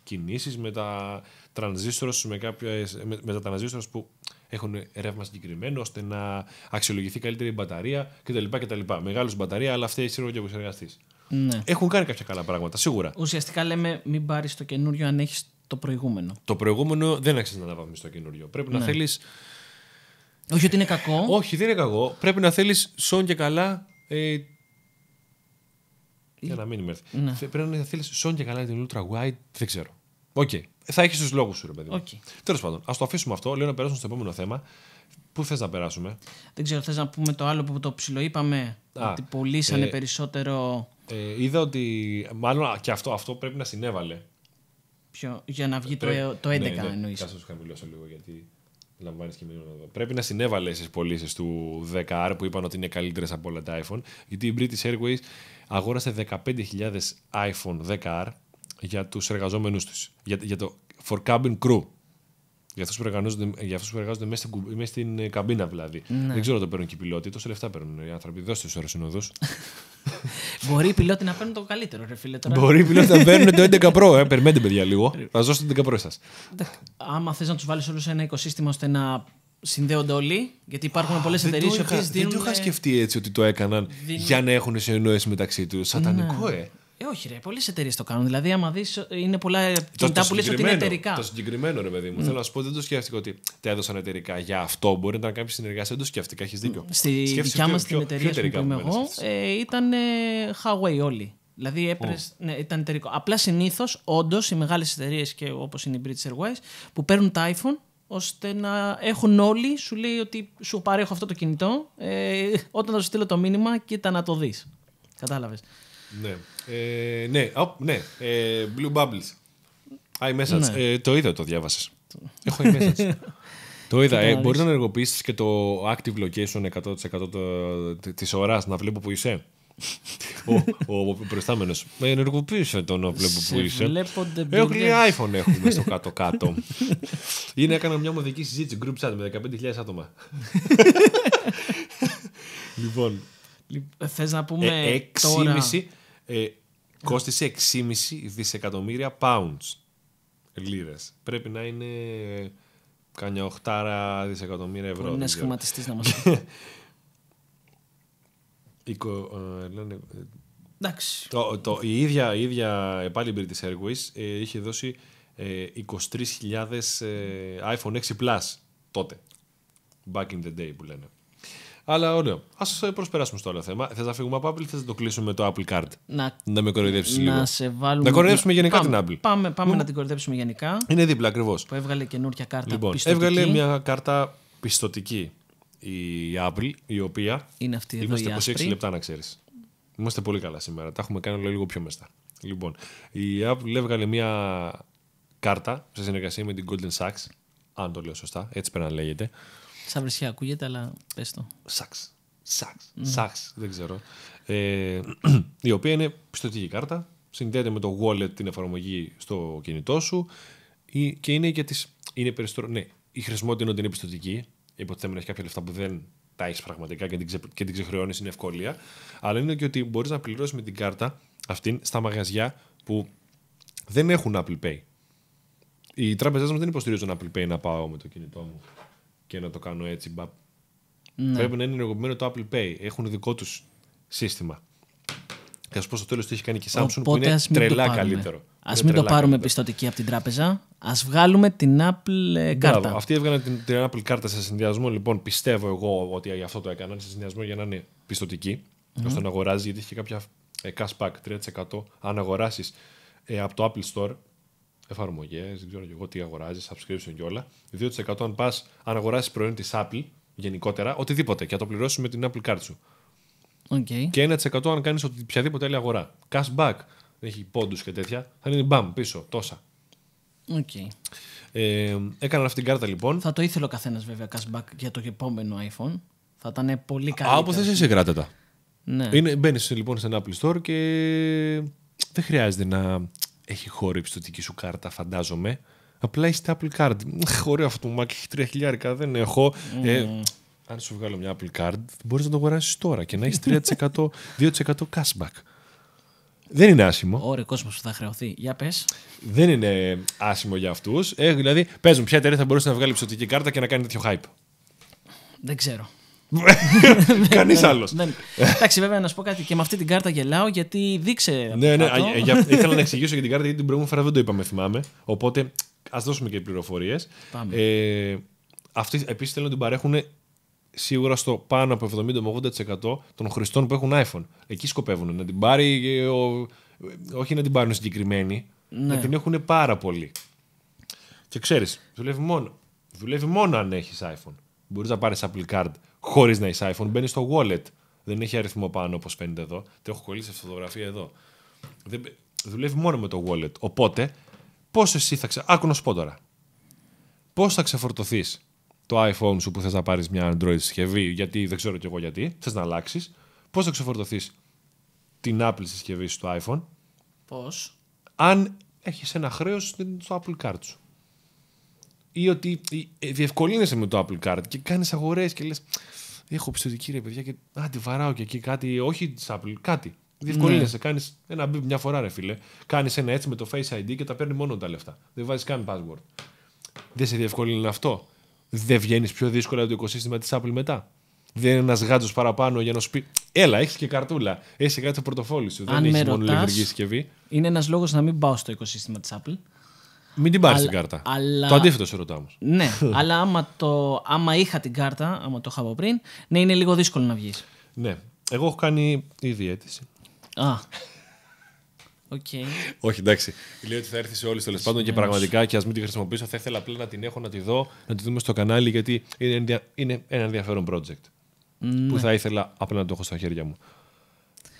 κινήσεις με τα transistors, με, κάποιες, με, με τα που έχουν ρεύμα συγκεκριμένο ώστε να αξιολογηθεί καλύτερη η μπαταρία κτλ. κτλ. Μεγάλος μπαταρία, αλλά αυτή είναι και ο επεξεργαστής. Ναι. Έχουν κάνει κάποια καλά πράγματα, σίγουρα. Ουσιαστικά λέμε μην πάρεις το καινούριο αν έχεις το προηγούμενο. Το προηγούμενο δεν αξίζει να βάλουμε το καινούριο. Πρέπει να ναι. θέλεις. Όχι ότι είναι κακό. Όχι, δεν είναι κακό. Πρέπει να θέλεις σόν και καλά. Ε, ε, για να μην είμαι έρθει. Ναι. Πρέπει να θέλεις σόν και καλά την ultra wide. Δεν ξέρω. Οκ. Okay. Θα έχεις τους λόγους σου, ρε παιδί Okay. Τέλος πάντων, ας το αφήσουμε αυτό. Λέω να περάσουμε στο επόμενο θέμα. Πού θες να περάσουμε. Δεν ξέρω, θες να πούμε το άλλο που το είπαμε. Α, ότι πουλήσανε ε, περισσότερο. Ε, είδα ότι. Μάλλον και αυτό, αυτό πρέπει να συνέβαλε για να βγει το, 11 ε, ναι, ναι, εννοείς. Κάτσε σου χαμηλώσω λίγο γιατί λαμβάνεις και μήνυμα εδώ. Πρέπει να συνέβαλε στις πωλήσεις του 10R που είπαν ότι είναι καλύτερες από όλα τα iPhone. Γιατί η British Airways αγόρασε 15.000 iPhone 10R για τους εργαζόμενους τους. Για, για το for cabin crew. Για αυτού που, ε, που εργάζονται μέσα στην, μέσα ε, καμπίνα, δηλαδή. Ναι. Δεν ξέρω το παίρνουν και οι πιλότοι. Τόσα λεφτά παίρνουν οι άνθρωποι. Δώστε τους αεροσυνοδού. Μπορεί οι πιλότοι να παίρνουν το καλύτερο, ρε φίλε. Τώρα. Μπορεί οι πιλότοι να παίρνουν το 11 Pro. Ε. Περιμένετε, παιδιά, λίγο. Θα δώσω το 11 Pro σα. Άμα θες να τους βάλεις όλους σε ένα οικοσύστημα ώστε να συνδέονται όλοι. Γιατί υπάρχουν πολλέ εταιρείε οι Δεν το είχα σκεφτεί έτσι ότι το έκαναν για να έχουν συνεννόηση μεταξύ τους. Σατανικό, ναι. ε. Ε, όχι, ρε. Πολλές εταιρείες το κάνουν. Δηλαδή, άμα δεις, είναι πολλά κινητά που λες ότι είναι εταιρικά. Το συγκεκριμένο, ρε παιδί μου. Θέλω να σου πω, δεν το σκέφτηκα ότι τα έδωσαν εταιρικά για αυτό. Μπορεί να ήταν κάποιος συνεργάτη, Δεν το σκέφτηκα, έχεις δίκιο. Στη δικιά μα την εταιρεία που είμαι εγώ, ε, ήταν ε, Huawei όλοι. Δηλαδή έπρες, ναι, ήταν εταιρικό. Απλά συνήθως, όντως, οι μεγάλες εταιρείες και όπως είναι η British Airways που παίρνουν τα iPhone ώστε να έχουν όλοι, σου λέει ότι σου παρέχω αυτό το κινητό, ε, όταν θα σου στείλω το μήνυμα, κοίτα να το δεις. Κατάλαβες. Ναι. Ε, ναι, ναι. Ε, Blue Bubbles. iMessage. Ναι. Ε, το είδα, το διάβασες. Έχω iMessage. το είδα. ε, μπορεί να ενεργοποιήσεις και το active location 100% της ώρας να βλέπω που είσαι. ο ο με ε, Ενεργοποίησε τον να βλέπω που είσαι. Έχω ε, iPhone έχουμε στο κάτω-κάτω. Είναι έκανα μια ομοδική συζήτηση group chat με 15.000 άτομα. λοιπόν. Θες να πούμε. 6,5 ε, κόστησε 6,5 δισεκατομμύρια pounds. Λίρες. Πρέπει να είναι κανένα 8 δισεκατομμύρια ευρώ. Είναι να να μας πει. Ε, Εντάξει. Το, η ίδια, η ίδια επάλυμπρη της Airways ε, είχε δώσει 23.000 ε, iPhone 6 Plus τότε. Back in the day που λένε. Αλλά ωραίο. Ας ε, προσπεράσουμε στο άλλο θέμα. Θες να φύγουμε από Apple ή θες να το κλείσουμε με το Apple Card. Να, να με κοροϊδέψεις λίγο. Να σε βάλουμε. Να κοροϊδέψουμε γενικά πάμε, την Apple. Πάμε, πάμε να την κοροϊδέψουμε γενικά. Είναι δίπλα ακριβώς. Που έβγαλε καινούργια κάρτα λοιπόν, πιστοτική. Έβγαλε μια κάρτα πιστοτική η Apple, η οποία. Είναι αυτή εδώ Είμαστε 26 λεπτά να ξέρεις. Είμαστε πολύ καλά σήμερα. Τα έχουμε κάνει λίγο πιο μέσα. Λοιπόν, η Apple έβγαλε μια κάρτα σε συνεργασία με την Golden Sachs. Αν το λέω σωστά, έτσι πρέπει να λέγεται. Σαν βρισιά ακούγεται, αλλά πες το. Σάξ. Σάξ. Σάξ. Δεν ξέρω. Ε, η οποία είναι πιστοτική κάρτα. Συνδέεται με το wallet την εφαρμογή στο κινητό σου. Και είναι για τις... Είναι περισσότερο. Ναι, η χρησιμότητα είναι ότι είναι πιστοτική. Υποθέτω να έχει κάποια λεφτά που δεν τα έχεις πραγματικά και την, ξε, την ξεχρεώνεις είναι ευκολία. Αλλά είναι και ότι μπορείς να πληρώσεις με την κάρτα αυτή στα μαγαζιά που δεν έχουν Apple Pay. Οι τράπεζές μας δεν υποστηρίζουν Apple Pay να πάω με το κινητό μου και να το κάνω έτσι. Ναι. Πρέπει να είναι ενεργοποιημένο το Apple Pay. Έχουν δικό τους σύστημα. Και ας πω στο τέλος τι έχει κάνει και η Samsung Οπότε, που είναι τρελά καλύτερο. Ας μην το πάρουμε καλύτερο. πιστοτική από την τράπεζα. Ας βγάλουμε την Apple ε, κάρτα. Μπράβο. Αυτοί έβγαλαν την, την Apple κάρτα σε συνδυασμό. Λοιπόν, πιστεύω εγώ ότι γι' αυτό το έκαναν. Σε συνδυασμό για να είναι πιστοτική. Mm-hmm. ώστε να αγοράζει, γιατί είχε κάποια ε, cashback 3% αν αγοράσεις ε, από το Apple Store εφαρμογές, δεν ξέρω και εγώ τι αγοράζεις, subscription και όλα. 2% αν πας, αν αγοράσεις προϊόν της Apple γενικότερα, οτιδήποτε και να το πληρώσεις με την Apple Card σου. Okay. Και 1% αν κάνεις οποιαδήποτε άλλη αγορά. Cashback, δεν έχει πόντους και τέτοια, θα είναι μπαμ πίσω, τόσα. Okay. Ε, έκαναν αυτή την κάρτα λοιπόν. Θα το ήθελε ο καθένας βέβαια cashback για το επόμενο iPhone. Θα ήταν πολύ καλύτερο. Από θες εσύ κράτα τα. Ναι. Μπαίνεις λοιπόν σε ένα Apple Store και δεν χρειάζεται να έχει χώρο η πιστοτική σου κάρτα, φαντάζομαι. Απλά έχει Apple Card. Ωραίο αυτό το Mac έχει τρία χιλιάρικα, δεν έχω. Ε, mm. αν σου βγάλω μια Apple Card, μπορείς να το αγοράσεις τώρα και να έχεις 3%, 2% cashback. Δεν είναι άσχημο. Ωραίο κόσμος που θα χρεωθεί. Για πες. Δεν είναι άσχημο για αυτούς. Ε, δηλαδή, παίζουν ποια εταιρεία θα μπορούσε να βγάλει πιστοτική κάρτα και να κάνει τέτοιο hype. Δεν ξέρω. Κανείς ναι, ναι, άλλος. Ναι. Εντάξει, βέβαια να σου πω κάτι και με αυτή την κάρτα γελάω γιατί δείξε. Ναι, ναι, ήθελα να εξηγήσω για την κάρτα γιατί την προηγούμενη φορά δεν το είπαμε, θυμάμαι. Οπότε ας δώσουμε και πληροφορίες. Ε, επίση θέλουν να την παρέχουν σίγουρα στο πάνω από 70-80% των χρηστών που έχουν iPhone. Εκεί σκοπεύουν να την πάρει. Ε, όχι να την πάρουν συγκεκριμένη να την έχουν πάρα πολύ. Και ξέρεις, δουλεύει μόνο. Δουλεύει μόνο αν έχεις iPhone. Μπορείς να πάρεις Apple Card χωρίς να έχει iPhone. Μπαίνεις στο wallet. Δεν έχει αριθμό πάνω όπως φαίνεται εδώ. Το έχω κολλήσει σε φωτογραφία εδώ. Δεν... Δουλεύει μόνο με το wallet. Οπότε, πώς εσύ θα ξε. Άκου να σου πω τώρα. θα ξεφορτωθείς το iPhone σου που θες να πάρεις μια Android συσκευή, γιατί δεν ξέρω κι εγώ γιατί, θες να αλλάξεις. Πώς θα ξεφορτωθείς την Apple συσκευή στο iPhone. Πώς. Αν έχεις ένα χρέος στο Apple Card σου ή ότι ε, διευκολύνεσαι με το Apple Card και κάνεις αγορές και λες. Έχω πιστοτική ρε παιδιά και τη βαράω και εκεί κάτι, όχι της Apple, κάτι. Διευκολύνεσαι. Ναι. Κάνεις ένα μπιπ μια φορά, ρε φίλε. Κάνεις ένα έτσι με το Face ID και τα παίρνει μόνο τα λεφτά. Δεν βάζεις καν password. Δεν σε διευκολύνει αυτό. Δεν βγαίνεις πιο δύσκολα από το οικοσύστημα της Apple μετά. Δεν είναι ένας γάτζο παραπάνω για να σου πει: Έλα, έχεις και καρτούλα. Έχει κάτι στο πορτοφόλι σου. δεν έχει μόνο λευκή συσκευή. Είναι ένας λόγος να μην πάω στο οικοσύστημα της Apple. Μην την πάρεις την κάρτα. Αλλά... Το αντίθετο σε ρωτάω. Ναι, αλλά άμα, το, άμα είχα την κάρτα, άμα το είχα από πριν, ναι, είναι λίγο δύσκολο να βγεις. Ναι. Εγώ έχω κάνει ήδη αίτηση. Α. Okay. Όχι, εντάξει. Λέω ότι θα έρθει σε όλες τέλος πάντων και πραγματικά και ας μην τη χρησιμοποιήσω. Θα ήθελα απλά να την έχω, να τη δω, να τη δούμε στο κανάλι γιατί είναι, είναι ένα ενδιαφέρον project. Που ναι. θα ήθελα απλά να το έχω στα χέρια μου.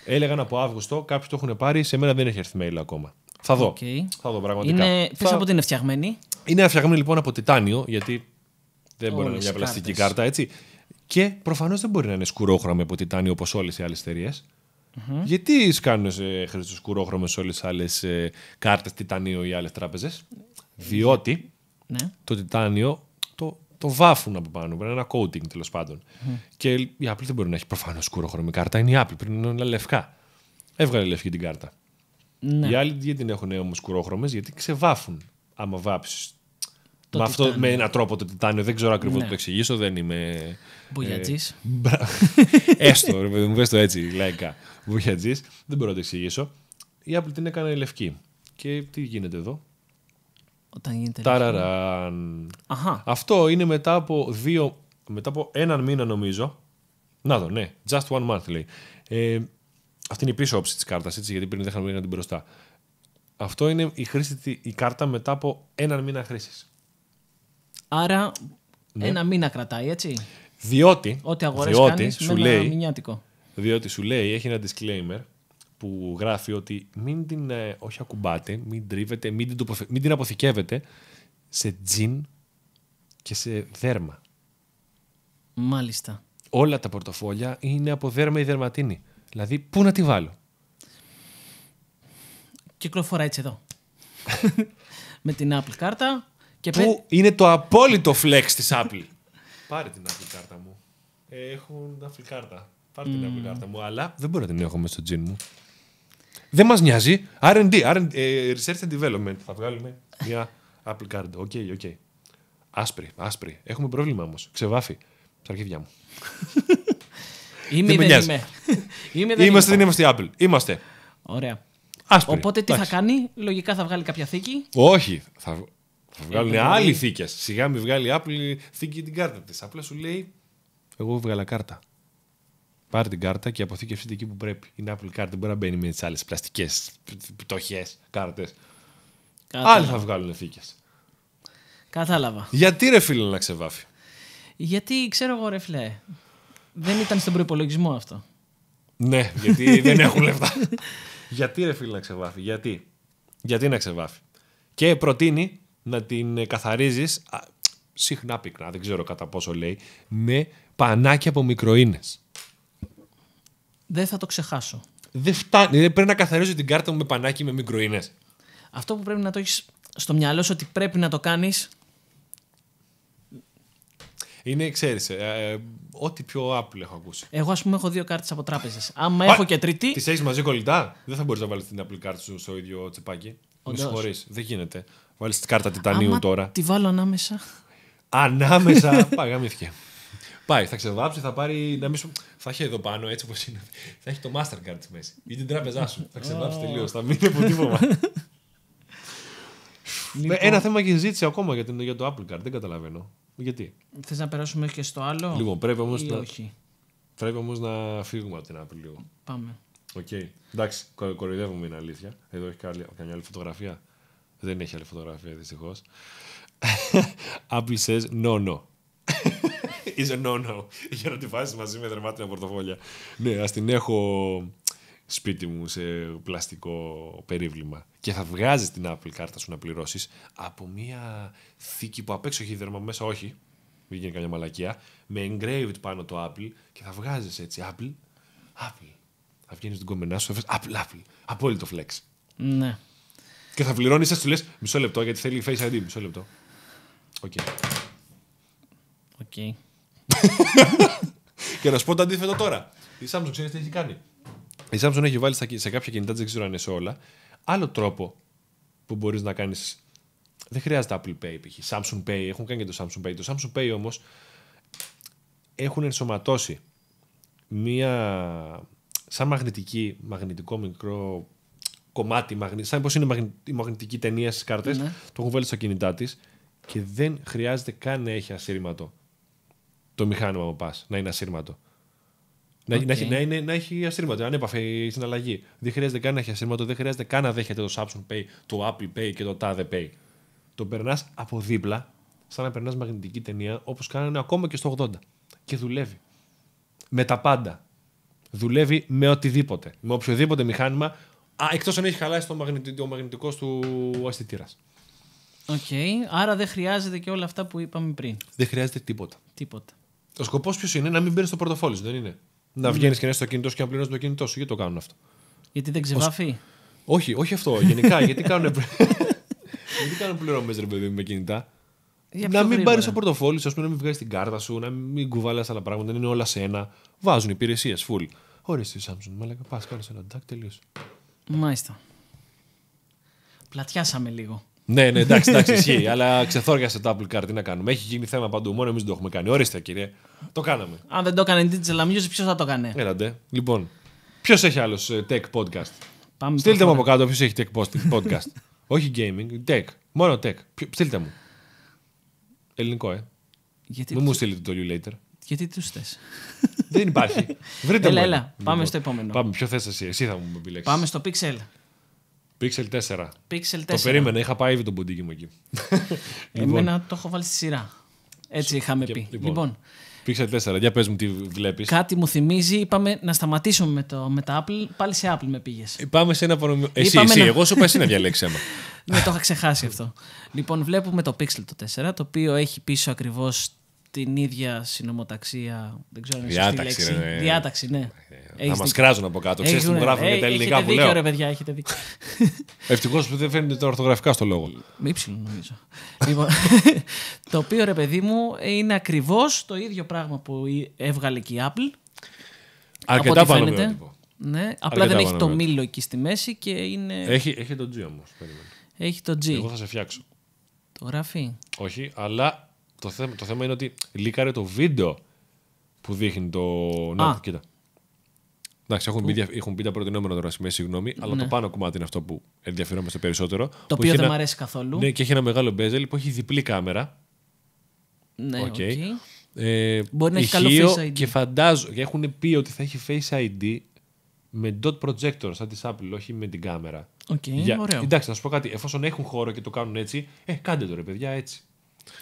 Έλεγαν από Αύγουστο, κάποιοι το έχουν πάρει, σε μένα δεν έχει έρθει mail ακόμα. Θα δω. Okay. Θα δω πραγματικά. Είναι... Πες από ότι είναι φτιαγμένη. Είναι φτιαγμένη λοιπόν από τιτάνιο, γιατί δεν μπορεί να είναι μια πλαστική κάρτα, έτσι. Και προφανώς δεν μπορεί να είναι σκουρόχρωμη από τιτάνιο όπως όλες οι άλλες Γιατί κάνουν ε, σκουρόχρωμο σε όλες τις άλλες ε, καρτε τιτάνιο τιτανίου ή άλλες Mm-hmm. ναι. το τιτάνιο το, το βάφουν από πάνω. Πρέπει είναι ένα coating τέλος πάντων. Και η Apple δεν μπορεί να έχει προφανώς σκουρόχρωμη κάρτα. Είναι η Apple, πρέπει να είναι λευκά. Έβγαλε λευκή την κάρτα. Ναι. Οι άλλοι δεν την έχουν όμως κουρόχρωμες γιατί ξεβάφουν άμα βάψεις. Με, αυτό, με έναν τρόπο το τιτάνιο, δεν ξέρω ακριβώς ναι. το εξηγήσω, δεν είμαι. Μπουγιατζή. Ε, έστω, ρε μου, το έτσι, λαϊκά. Μπουγιατζή, δεν μπορώ να το εξηγήσω. Η Apple την έκανε λευκή. Και τι γίνεται εδώ. Όταν γίνεται Ταραραν. Αχα. Αυτό είναι μετά από δύο, μετά από έναν μήνα νομίζω. Να δω, ναι, just one month λέει. Ε, αυτή είναι η πίσω όψη της κάρτας, γιατί πριν δεν είχαμε την μπροστά. Αυτό είναι η, χρήση, η κάρτα μετά από έναν μήνα χρήσης. Άρα ναι. ένα μήνα κρατάει, έτσι. Διότι, Ό,τι αγοράζει διότι σου λέει, μηνιάτικο. Διότι σου λέει, έχει ένα disclaimer που γράφει ότι μην την ε, όχι ακουμπάτε, μην τρίβετε, μην την, μην την αποθηκεύετε σε τζιν και σε δέρμα. Μάλιστα. Όλα τα πορτοφόλια είναι από δέρμα ή δερματίνη. Δηλαδή, πού να τη βάλω. Κυκλοφορά έτσι εδώ. με την Apple κάρτα. που είναι το απόλυτο flex της Apple. Πάρε την Apple κάρτα μου. Ε, Έχουν Apple κάρτα. Πάρε την Apple κάρτα μου, αλλά δεν μπορώ να την έχω μέσα στο τζιν μου. Δεν μας νοιάζει. R&D, R&D ε, Research and Development. Θα βγάλουμε μια Apple Card. Οκ, οκ. Άσπρη, άσπρη. Έχουμε πρόβλημα όμως. Ξεβάφει. Στα αρχίδια μου. Είμαι ή δεν είμαι. είμαι δεν είμαστε, δεν είμαστε Apple. Είμαστε. Ωραία. Άσπρη. Οπότε τι θα κάνει, λογικά θα βγάλει κάποια θήκη. Όχι. Θα, θα ε, βγάλουν άλλη άλλοι θήκες. Σιγά μην βγάλει η Apple θήκη την κάρτα της. Απλά σου λέει, Εγώ βγάλα κάρτα. Πάρε την κάρτα και αποθήκευσε την εκεί που πρέπει. Είναι Apple Card, Δεν μπορεί να μπαίνει με τις άλλες πλαστικές πτωχές κάρτες. Άλλοι θα βγάλουν θήκες. Κατάλαβα. Γιατί ρε φίλε να ξεβάφει. Γιατί ξέρω εγώ ρε φίλε δεν ήταν στον προπολογισμό αυτό. Ναι, γιατί δεν έχουν λεφτά. γιατί ρε φίλε να ξεβάφει, γιατί. Γιατί να ξεβάφει. Και προτείνει να την ε, καθαρίζεις συχνά πυκνά, δεν ξέρω κατά πόσο λέει, με πανάκι από μικροίνες. Δεν θα το ξεχάσω. Δεν φτάνει. Δεν πρέπει να καθαρίζω την κάρτα μου με πανάκι με μικροίνες. Αυτό που πρέπει να το έχεις στο μυαλό σου ότι πρέπει να το κάνεις είναι, ξέρεις, ε, ε, ό,τι πιο Apple έχω ακούσει. Εγώ, ας πούμε, έχω δύο κάρτες από τράπεζες. Άμα έχω και τρίτη. Τις έχεις μαζί κολλητά, δεν θα μπορείς να βάλεις την Apple κάρτα σου στο ίδιο τσεπάκι. Με δεν γίνεται. Βάλεις την κάρτα τιτανίου τώρα. Τη βάλω ανάμεσα. Ανάμεσα. Πάει, Πάει, θα ξεβάψει, θα πάρει. Να Θα έχει εδώ πάνω, έτσι όπως είναι. Θα έχει το Mastercard τη μέση. Ή την τράπεζά σου. θα ξεβάψει τελείως. Θα μείνει από ε, Ένα λοιπόν. θέμα και ζήτηση ακόμα για το Apple Card. Δεν καταλαβαίνω. Γιατί. Θες να περάσουμε και στο άλλο. Λοιπόν, πρέπει όμως να. Όχι. Πρέπει όμως να φύγουμε από την Apple λίγο. Πάμε. Οκ. Okay. Εντάξει, κοροϊδεύουμε είναι αλήθεια. Εδώ έχει καμιά άλλη, φωτογραφία. Δεν έχει άλλη φωτογραφία δυστυχώς. Apple says no, no. Είσαι a no, no. Για να τη βάζεις μαζί με δερμάτινα πορτοφόλια. ναι, ας την έχω σπίτι μου σε πλαστικό περίβλημα. Και θα βγάζεις την Apple κάρτα σου να πληρώσεις από μια θήκη που απ' έξω έχει δέρμα μέσα, όχι, δεν γίνει καμιά μαλακία, με engraved πάνω το Apple και θα βγάζεις έτσι Apple, Apple. Θα βγαίνεις την κομμενά σου, θα Apple, Apple. Απόλυτο flex. Ναι. Και θα πληρώνεις, έτσι του μισό λεπτό γιατί θέλει Face ID. Μισό λεπτό. Οκ. Okay. Okay. και να σου πω το αντίθετο τώρα. Η Samsung ξέρεις τι έχει κάνει. Η Samsung έχει βάλει σε κάποια κινητά, δεν ξέρω αν είναι σε όλα, άλλο τρόπο που μπορείς να κάνεις. Δεν χρειάζεται Apple Pay π.χ. Samsung Pay, έχουν κάνει και το Samsung Pay. Το Samsung Pay όμως έχουν ενσωματώσει μία. σαν μαγνητική, μαγνητικό μικρό κομμάτι, σαν πώ είναι η μαγνητική ταινία στις κάρτες, ναι. το έχουν βάλει στα κινητά της και δεν χρειάζεται καν να έχει ασύρματο το μηχάνημα που πας να είναι ασύρματο. Να, okay. να, έχει, να, είναι, να έχει ασύρματο, συναλλαγή. Δεν χρειάζεται καν να έχει ασύρματο, δεν χρειάζεται καν να δέχεται το Samsung Pay, το Apple Pay και το Tade Pay. Το περνάς από δίπλα, σαν να περνάς μαγνητική ταινία, όπως κάνανε ακόμα και στο 80. Και δουλεύει. Με τα πάντα. Δουλεύει με οτιδήποτε. Με οποιοδήποτε μηχάνημα, εκτός αν έχει χαλάσει το μαγνητικό, μαγνητικός του αισθητήρας. Οκ. Okay. Άρα δεν χρειάζεται και όλα αυτά που είπαμε πριν. Δεν χρειάζεται τίποτα. Τίποτα. Ο σκοπός ποιος είναι να μην παίρνει το πορτοφόλι, δεν είναι. Να ναι. βγαίνεις και να είσαι στο κινητό σου και να πληρώνεις το κινητό σου. Γιατί το κάνουν αυτό. Γιατί δεν ξεβάφει. Όχι, όχι αυτό. Γενικά, γιατί κάνουν. γιατί κάνουν πληρώμε ρε παιδί με κινητά. να μην πάρεις το πορτοφόλι σου, να μην βγάζεις την κάρτα σου, να μην κουβάλα άλλα πράγματα, είναι όλα σε ένα. Βάζουν υπηρεσίες, φουλ. Ορίστε τη Samsung, μα λέγανε πα ένα τάκ, τελείωσε. Μάλιστα. Πλατιάσαμε λίγο. ναι, ναι, εντάξει, εντάξει, ισχύει. αλλά ξεθόριασε το Apple Card, τι να κάνουμε. Έχει γίνει θέμα παντού. Μόνο εμείς το έχουμε κάνει. Ορίστε, κύριε. Το κάναμε. Αν δεν το έκανε η Digital Music, ποιος θα το έκανε. Έλατε. Λοιπόν, ποιος έχει άλλος ε, tech podcast. Πάμε Στείλτε μου από κάτω ποιος έχει tech podcast. Όχι gaming, tech. Μόνο tech. Στείλτε μου. Ελληνικό, ε. Γιατί Μην μου στείλετε το you later. Γιατί τους θες. Δεν υπάρχει. Βρείτε μου. Έλα, Πάμε λοιπόν, στο επόμενο. Πάμε. Ποιο θες εσύ, εσύ θα μου επιλέξεις. Πάμε στο Pixel. Pixel 4. Pixel 4. Το περίμενα, είχα πάει ήδη τον ποντίκι μου εκεί. Εμένα λοιπόν. το έχω βάλει στη σειρά. Έτσι είχαμε πει. λοιπόν, λοιπόν Pixel 4, για πες μου τι βλέπεις. Κάτι μου θυμίζει, είπαμε να σταματήσουμε με, το, με τα Apple. Πάλι σε Apple με πήγες. Πάμε σε ένα Εσύ, εγώ σου πες να διαλέξεις άμα. ναι, το είχα ξεχάσει αυτό. Λοιπόν, βλέπουμε το Pixel το 4, το οποίο έχει πίσω ακριβώς την ίδια συνομοταξία. Δεν ξέρω αν είναι λέξη. Διάταξη, ναι. ναι. Να μα κράζουν από κάτω. Ξέρετε, μου γράφουν και τα ε, ελληνικά που λέω. Έχετε δίκιο, παιδιά, έχετε δίκιο. Ευτυχώς που δεν φαίνεται τα ορθογραφικά στο λόγο. Με ύψιλο, νομίζω. Λοιπόν, το οποίο, ρε παιδί μου, είναι ακριβώς το ίδιο πράγμα που έβγαλε και η Apple. Αρκετά πανομοιότυπο. Ναι, απλά δεν έχει το μήλο εκεί στη μέση και είναι. Έχει, έχει το G όμως. Έχει το G. Εγώ θα σε φτιάξω. Το γράφει. Όχι, αλλά το, θέμα, το θέμα είναι ότι λίκαρε το βίντεο που δείχνει το. Ναι, Α. Ναι, κοίτα. Εντάξει, έχουν, μπει, έχουν πει τα προτινόμενα τώρα σημαίνει συγγνώμη, ναι. αλλά το ναι. πάνω κομμάτι είναι αυτό που ενδιαφερόμαστε περισσότερο. Το οποίο δεν ένα... μου αρέσει καθόλου. Ναι, και έχει ένα μεγάλο μπέζελ που έχει διπλή κάμερα. Ναι, okay. okay. Ε, Μπορεί να έχει καλό Face ID. Και φαντάζω, έχουν πει ότι θα έχει Face ID με dot projector σαν της Apple, όχι με την κάμερα. Okay, Για... Ωραίο. Εντάξει, να σου πω κάτι. Εφόσον έχουν χώρο και το κάνουν έτσι, ε, κάντε το ρε παιδιά έτσι.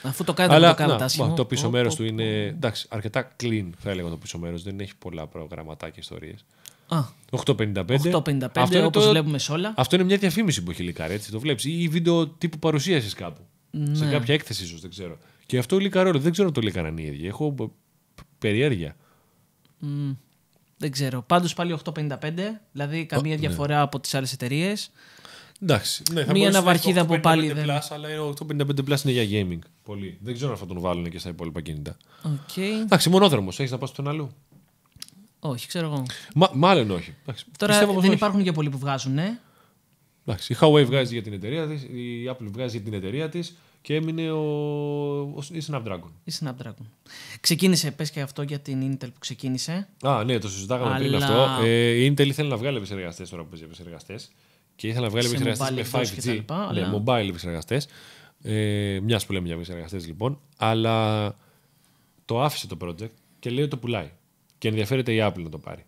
Αφού το κάνετε, Αλλά, το Το πίσω μέρο του είναι εντάξει, αρκετά clean, θα έλεγα το πίσω μέρος. Δεν έχει πολλά προγραμματά και ιστορίε. 8.55. αυτό το... βλέπουμε σε όλα. Αυτό είναι μια διαφήμιση που έχει λικάρει, έτσι το βλέπεις Ή βίντεο τύπου παρουσίασης κάπου. Ναι. Σε κάποια έκθεση ίσως, δεν ξέρω. Και αυτό λικάρει όλο. Δεν ξέρω αν το λικάραν οι ίδιοι. Έχω ε, περιέργεια. δεν ξέρω. Πάντως πάλι 8.55, δηλαδή καμία ναι. διαφορά από τις άλλες εταιρείες. Εντάξει. Ναι, θα Μία ναυαρχίδα από πάλι δεν. Plus, αλλά το 855+, Plus είναι για gaming. Πολύ. Δεν ξέρω αν θα τον βάλουν και στα υπόλοιπα κινητά. Okay. Εντάξει, μονόδρομος. Έχεις να πας στον αλλού. Όχι, ξέρω εγώ. μάλλον όχι. Εντάξει, Τώρα δεν υπάρχουν και πολλοί που βγάζουν, ναι. Εντάξει, η Huawei βγάζει για την εταιρεία της, η Apple βγάζει για την εταιρεία της και έμεινε ο, ο, η Snapdragon. Η Snapdragon. Ξεκίνησε, πες και αυτό για την Intel που ξεκίνησε. Α, ναι, το συζητάγαμε πριν αυτό. Ε, η Intel ήθελε να βγάλει επεξεργαστές τώρα που παίζει επεξεργαστές και ήθελα να βγάλει επεξεργαστέ με 5G. Λοιπά, ναι, αλλά... mobile επεξεργαστέ. Ε, Μιας που λέμε για επεξεργαστέ λοιπόν. Αλλά το άφησε το project και λέει ότι το πουλάει. Και ενδιαφέρεται η Apple να το πάρει.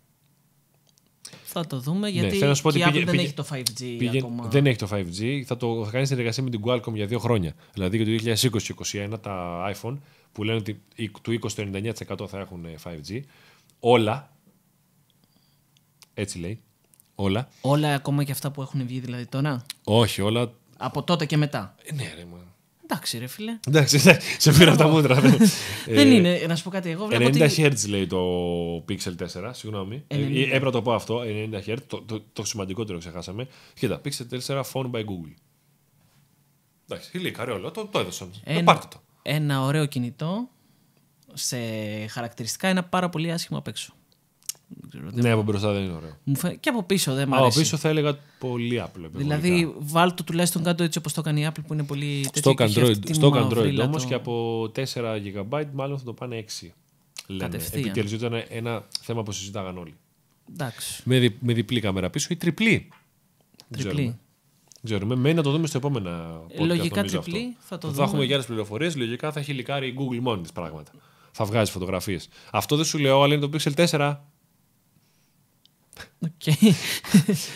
Θα το δούμε γιατί ναι, η Apple δεν έχει το 5G ακόμα. Δεν έχει το 5G. Θα, το, θα κάνει συνεργασία με την Qualcomm για δύο χρόνια. Δηλαδή και το 2020 2021 τα iPhone που λένε ότι του 20 99% θα έχουν 5G. Ε, Όλα. Έτσι λέει. Όλα. Όλα ακόμα και αυτά που έχουν βγει δηλαδή τώρα. Όχι, όλα. Από τότε και μετά. Ε, ναι, ρε, μα. Εντάξει, ρε φίλε. Εντάξει, σε πήρα από τα μούτρα. Ναι. Δεν ε, είναι, ε, να σου πω κάτι. Εγώ βλέπω 90 ότι... Hz λέει το Pixel 4, συγγνώμη. Ε, έπρεπε να το πω αυτό, 90 Hz. Το, το, το σημαντικότερο ξεχάσαμε. Κοίτα, Pixel 4 phone by Google. Εντάξει, χιλίκα, ρε, το, το έδωσαν. Ένα, πάρτε το. Ένα ωραίο κινητό, σε χαρακτηριστικά ένα πάρα πολύ άσχημο απ' έξω. Ναι, από μπροστά δεν είναι ωραίο. Μου φα... Και από πίσω δεν μου αρέσει. Από πίσω θα έλεγα πολύ Apple. Δηλαδή, βάλτε τουλάχιστον κάτω έτσι όπως το έκανε η Apple που είναι πολύ τέτοιο. Στο Android, όμω και από 4 GB μάλλον θα το πάνε 6. Λέμε. Επιτέλους ήταν ένα θέμα που συζητάγαν όλοι. Εντάξει. Με, δι... με διπλή κάμερα πίσω ή τριπλή. Τριπλή. Ξέρουμε. Μένει να το δούμε στο επόμενο podcast. Λογικά τριπλή αυτό. θα το δούμε. Θα έχουμε για άλλε πληροφορίες. Λογικά θα έχει λικάρει η Google μόνη τη πράγματα. Θα βγάζει φωτογραφίες. Αυτό δεν σου λέω, αλλά είναι το Pixel 4. Okay.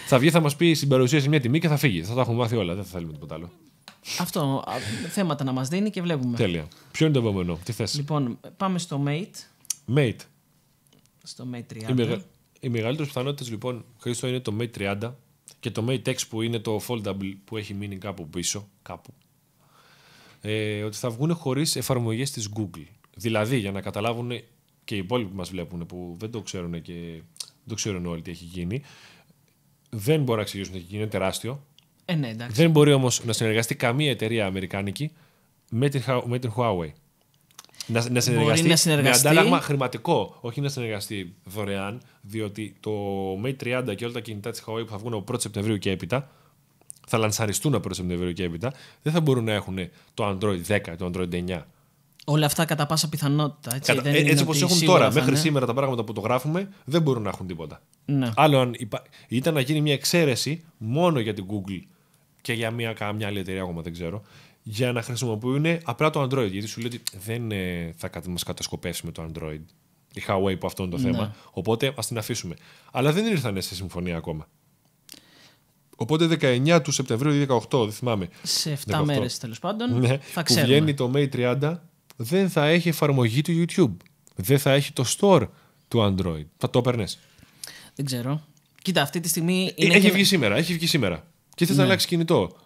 θα βγει, θα μας πει στην σε μια τιμή και θα φύγει. Θα τα έχουμε μάθει όλα. Δεν θα θέλουμε τίποτα άλλο. Αυτό. Θέματα να μας δίνει και βλέπουμε. Τέλεια. Ποιο είναι το επόμενο, τι θες. Λοιπόν, πάμε στο Mate. Mate. Στο Mate 30. Οι, μεγα... Η μεγαλύτερε πιθανότητε λοιπόν, Χρήστο, είναι το Mate 30 και το Mate X που είναι το foldable που έχει μείνει κάπου πίσω. Κάπου. Ε, ότι θα βγουν χωρίς εφαρμογές της Google. Δηλαδή, για να καταλάβουν και οι υπόλοιποι που μας βλέπουν που δεν το ξέρουν και δεν ξέρουν όλοι τι έχει γίνει. Δεν μπορεί να εξηγήσουν τι έχει γίνει, είναι τεράστιο. Ε, ναι, δεν μπορεί όμως να συνεργαστεί καμία εταιρεία αμερικάνικη με την, με την Huawei. Να, να, συνεργαστεί, να συνεργαστεί. με αντάλλαγμα χρηματικό, όχι να συνεργαστεί δωρεάν, διότι το Mate 30 και όλα τα κινητά της Huawei που θα βγουν από 1 Σεπτεμβρίου και έπειτα, θα λανσαριστούν από 1 Σεπτεμβρίου και έπειτα, δεν θα μπορούν να έχουν το Android 10, το Android 9 Όλα αυτά κατά πάσα πιθανότητα. Έτσι, κατα... Ε, έτσι όπω έχουν τώρα, μέχρι σήμερα τα πράγματα που το γράφουμε, δεν μπορούν να έχουν τίποτα. Ναι. Άλλο αν ήταν να γίνει μια εξαίρεση μόνο για την Google και για μια καμιά άλλη εταιρεία ακόμα δεν ξέρω, για να χρησιμοποιούν απλά το Android. Γιατί σου λέει ότι δεν ε, θα μα κατασκοπεύσει με το Android η Huawei που αυτό είναι το ναι. θέμα. Οπότε ας την αφήσουμε. Αλλά δεν ήρθαν σε συμφωνία ακόμα. Οπότε 19 του Σεπτεμβρίου ή 18, δεν θυμάμαι. Σε 7 μέρε τέλος πάντων. Ναι, θα βγαίνει το May 30 δεν θα έχει εφαρμογή του YouTube. Δεν θα έχει το store του Android. Θα το έπαιρνες. Δεν ξέρω. Κοίτα, αυτή τη στιγμή. Ε, είναι έχει βγει σήμερα. Έχει βγει σήμερα. Και θες ναι. να αλλάξει κινητό.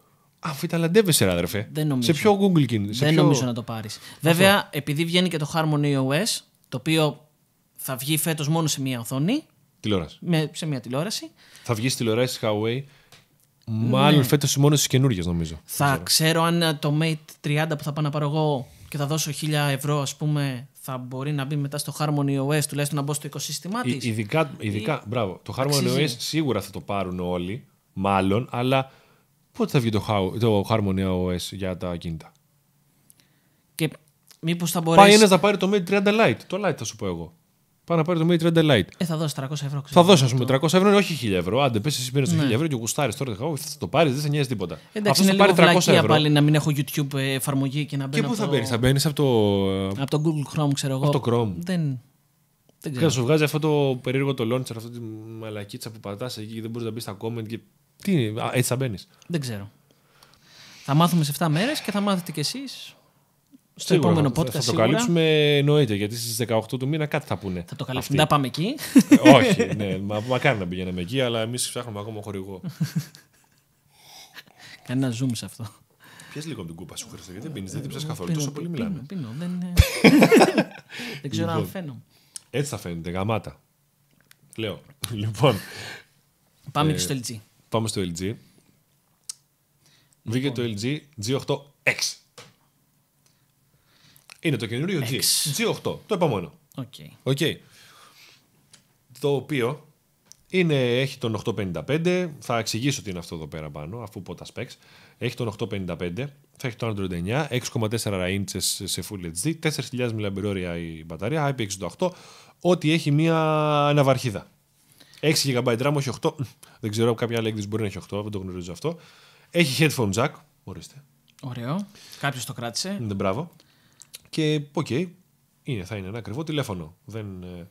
λαντεύεσαι, αδερφέ. Δεν νομίζω. Σε ποιο Google κινητό. Δεν ποιο... νομίζω να το πάρεις. Βέβαια, επειδή βγαίνει και το Harmony OS, το οποίο θα βγει φέτος μόνο σε μία οθόνη. Τηλεόραση. Με, σε μία τηλεόραση. Θα βγει στη τηλεόραση Huawei. Μάλλον ναι. φέτος μόνο στις καινούργιε, νομίζω. Θα ξέρω αν το Mate 30 που θα πάω να πάρω εγώ και θα δώσω 1000 ευρώ, ας πούμε, θα μπορεί να μπει μετά στο Harmony OS, τουλάχιστον να μπω στο οικοσύστημά της. Ειδικά, ειδικά μπράβο. Το Harmony OS σίγουρα θα το πάρουν όλοι, μάλλον, αλλά πότε θα βγει το, το Harmony OS για τα κινητά. Και μήπως θα μπορέσει... Πάει ένας να πάρει το Mate 30 Lite. Το Lite θα σου πω εγώ. Πάω να πάρει το Mate Red Light. Ε, θα δώσει 300 ευρώ. Ξέρω, θα δώσει, α πούμε, 300 ευρώ, όχι 1000 ευρώ. Αν πες εσύ πήρες το 1000 ναι. ευρώ και γουστάρεις τώρα. θα το πάρεις, δεν θα νοιάζει τίποτα. Εντάξει, Αυτό είναι πάρει 300 ευρώ. πάλι να μην έχω YouTube ε, εφαρμογή και να μπαίνω. Και πού θα μπαίνεις, θα μπαίνεις από το. Από το Google Chrome, ξέρω εγώ. Από το Chrome. Δεν. Δεν ξέρω. Και θα σου βγάζει αυτό το περίεργο το launcher, αυτή τη μαλακίτσα που πατάς εκεί και δεν μπορείς να μπεις στα comment. Και... Τι είναι, έτσι θα μπαίνεις. Δεν ξέρω. Θα μάθουμε σε 7 μέρες και θα μάθετε κι εσείς στο Σίγουρα, επόμενο podcast. Θα, θα το καλύψουμε εννοείται, γιατί στις 18 του μήνα κάτι θα πούνε. Θα το καλύψουμε. Να πάμε εκεί. Ε, όχι, ναι, μα, μακάρι να πηγαίναμε εκεί, αλλά εμείς ψάχνουμε ακόμα χορηγό. Κάνει ένα zoom σε αυτό. Πιες λίγο την κούπα σου, Χριστέ, γιατί δεν πίνεις, δεν την ε, ψάχνει καθόλου. Τόσο πολύ μιλάμε. Πίνω, δεν ξέρω αν λοιπόν, φαίνομαι. Έτσι θα φαίνεται, γαμάτα. Λέω. Λοιπόν. Πάμε ε, και στο LG. Πάμε στο LG. Βγήκε λοιπόν. το LG G8X. Είναι το καινούριο G. G8, το επόμενο. Okay. Okay. Το οποίο είναι, έχει τον 855, θα εξηγήσω τι είναι αυτό εδώ πέρα πάνω, αφού πω τα specs. Έχει τον 855, θα έχει το Android 9, 6,4 inches σε Full HD, 4.000 mAh η μπαταρία, IP68, ότι έχει μία αναβαρχίδα. 6 GB RAM, όχι 8. Δεν ξέρω, κάποια άλλη έκδοση μπορεί να έχει 8, δεν το γνωρίζω αυτό. Έχει headphone jack, ορίστε. Ωραίο. Κάποιος το κράτησε. Ναι, μπράβο. Και οκ, είναι, θα είναι ένα ακριβό τηλέφωνο. Δεν, ε,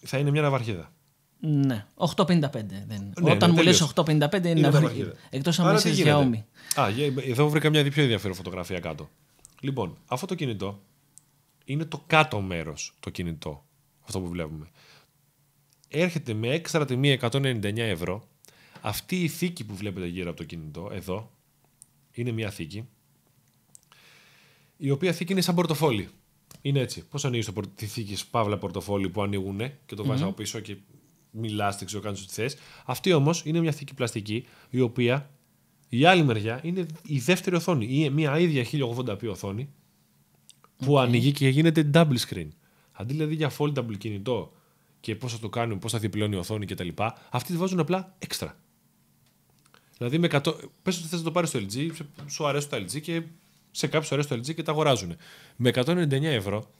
θα είναι μια ναυαρχίδα. Ναι, 8.55 δεν ναι, ναι, Όταν μου λες 8.55 είναι, είναι ναυαρχίδα. Εκτός αν είσαι για όμοι. εδώ βρήκα μια πιο ενδιαφέρον φωτογραφία κάτω. Λοιπόν, αυτό το κινητό είναι το κάτω μέρος το κινητό. Αυτό που βλέπουμε. Έρχεται με έξτρα τιμή 199 ευρώ. Αυτή η θήκη που βλέπετε γύρω από το κινητό, εδώ, είναι μια θήκη η οποία θήκη είναι σαν πορτοφόλι. Είναι έτσι. Πώς ανοίγεις πορ... τη θήκη παύλα πορτοφόλι που ανοίγουν και το mm από πίσω και μιλάς, δεν ξέρω, κάνεις ό,τι θες. Αυτή όμως είναι μια θήκη πλαστική η οποία η άλλη μεριά είναι η δεύτερη οθόνη. Ή μια ίδια 1080p οθόνη που ανοίγει και γίνεται double screen. Αντί δηλαδή για foldable κινητό και πώς θα το κάνουν, πώς θα διπλώνει η οθόνη κτλ. Αυτοί τη βάζουν απλά έξτρα. Δηλαδή με 100... ότι θες να το πάρεις στο LG, σου αρέσει το LG και σε κάποιους ώρε στο LG και τα αγοράζουν. Με 199 ευρώ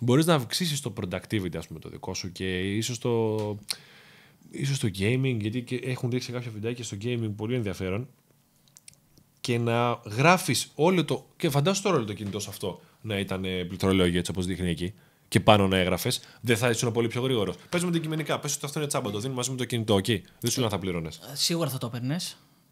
μπορείς να αυξήσεις το productivity, ας πούμε, το δικό σου και ίσως το. Ίσως το gaming, γιατί έχουν δείξει κάποια βιντεάκια στο gaming πολύ ενδιαφέρον και να γράφεις όλο το... και φαντάσου τώρα όλο το κινητό σε αυτό να ήταν ε, πληκτρολόγιο έτσι όπως δείχνει εκεί και πάνω να έγραφες, δεν θα ήσουν πολύ πιο γρήγορος. Παίζουμε την κειμενικά, Πες ότι αυτό είναι τσάμπα, το δίνεις μαζί με το κινητό εκεί. Δεν σου λέω να θα πληρώνες. Ε, σίγουρα θα το παίρνει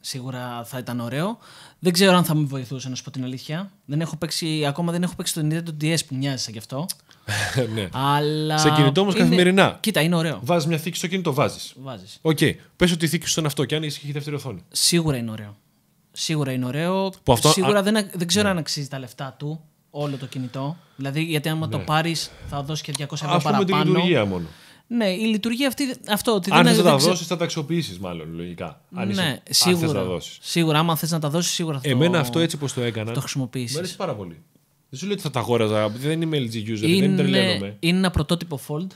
σίγουρα θα ήταν ωραίο. Δεν ξέρω αν θα με βοηθούσε να σου πω την αλήθεια. Δεν έχω παίξει, ακόμα δεν έχω παίξει το Nintendo DS που μοιάζει σαν γι' αυτό. ναι. Αλλά... Σε κινητό όμως είναι... καθημερινά. Κοίτα, είναι ωραίο. Βάζεις μια θήκη στο κινητό, βάζεις. Βάζεις. Οκ. Okay. Πες ότι η θήκη σου αυτό και αν έχει και δεύτερη οθόνη. Σίγουρα είναι ωραίο. Σίγουρα είναι ωραίο. Σίγουρα δεν, δεν ξέρω ναι. αν αξίζει τα λεφτά του όλο το κινητό. Δηλαδή, γιατί άμα ναι. το πάρεις, θα δώσει και 200 ευρώ παραπάνω. παραπάνω. Με τη λειτουργία μόνο. Ναι, η λειτουργία αυτή. Αυτό, ότι αν δεν θες να τα δώσεις, θα τα αξιοποιήσεις, μάλλον λογικά. Αν ναι, είσαι, σίγουρα. Αν θες να Σίγουρα, άμα θες να τα δώσεις, σίγουρα θα Εμένα αυτό έτσι όπως το έκανα. Το χρησιμοποιήσεις. Μου αρέσει πάρα πολύ. Δεν σου λέω ότι θα τα αγόραζα. Δεν είμαι LG user, είναι, δεν τρελαίνομαι. Είναι ένα πρωτότυπο fold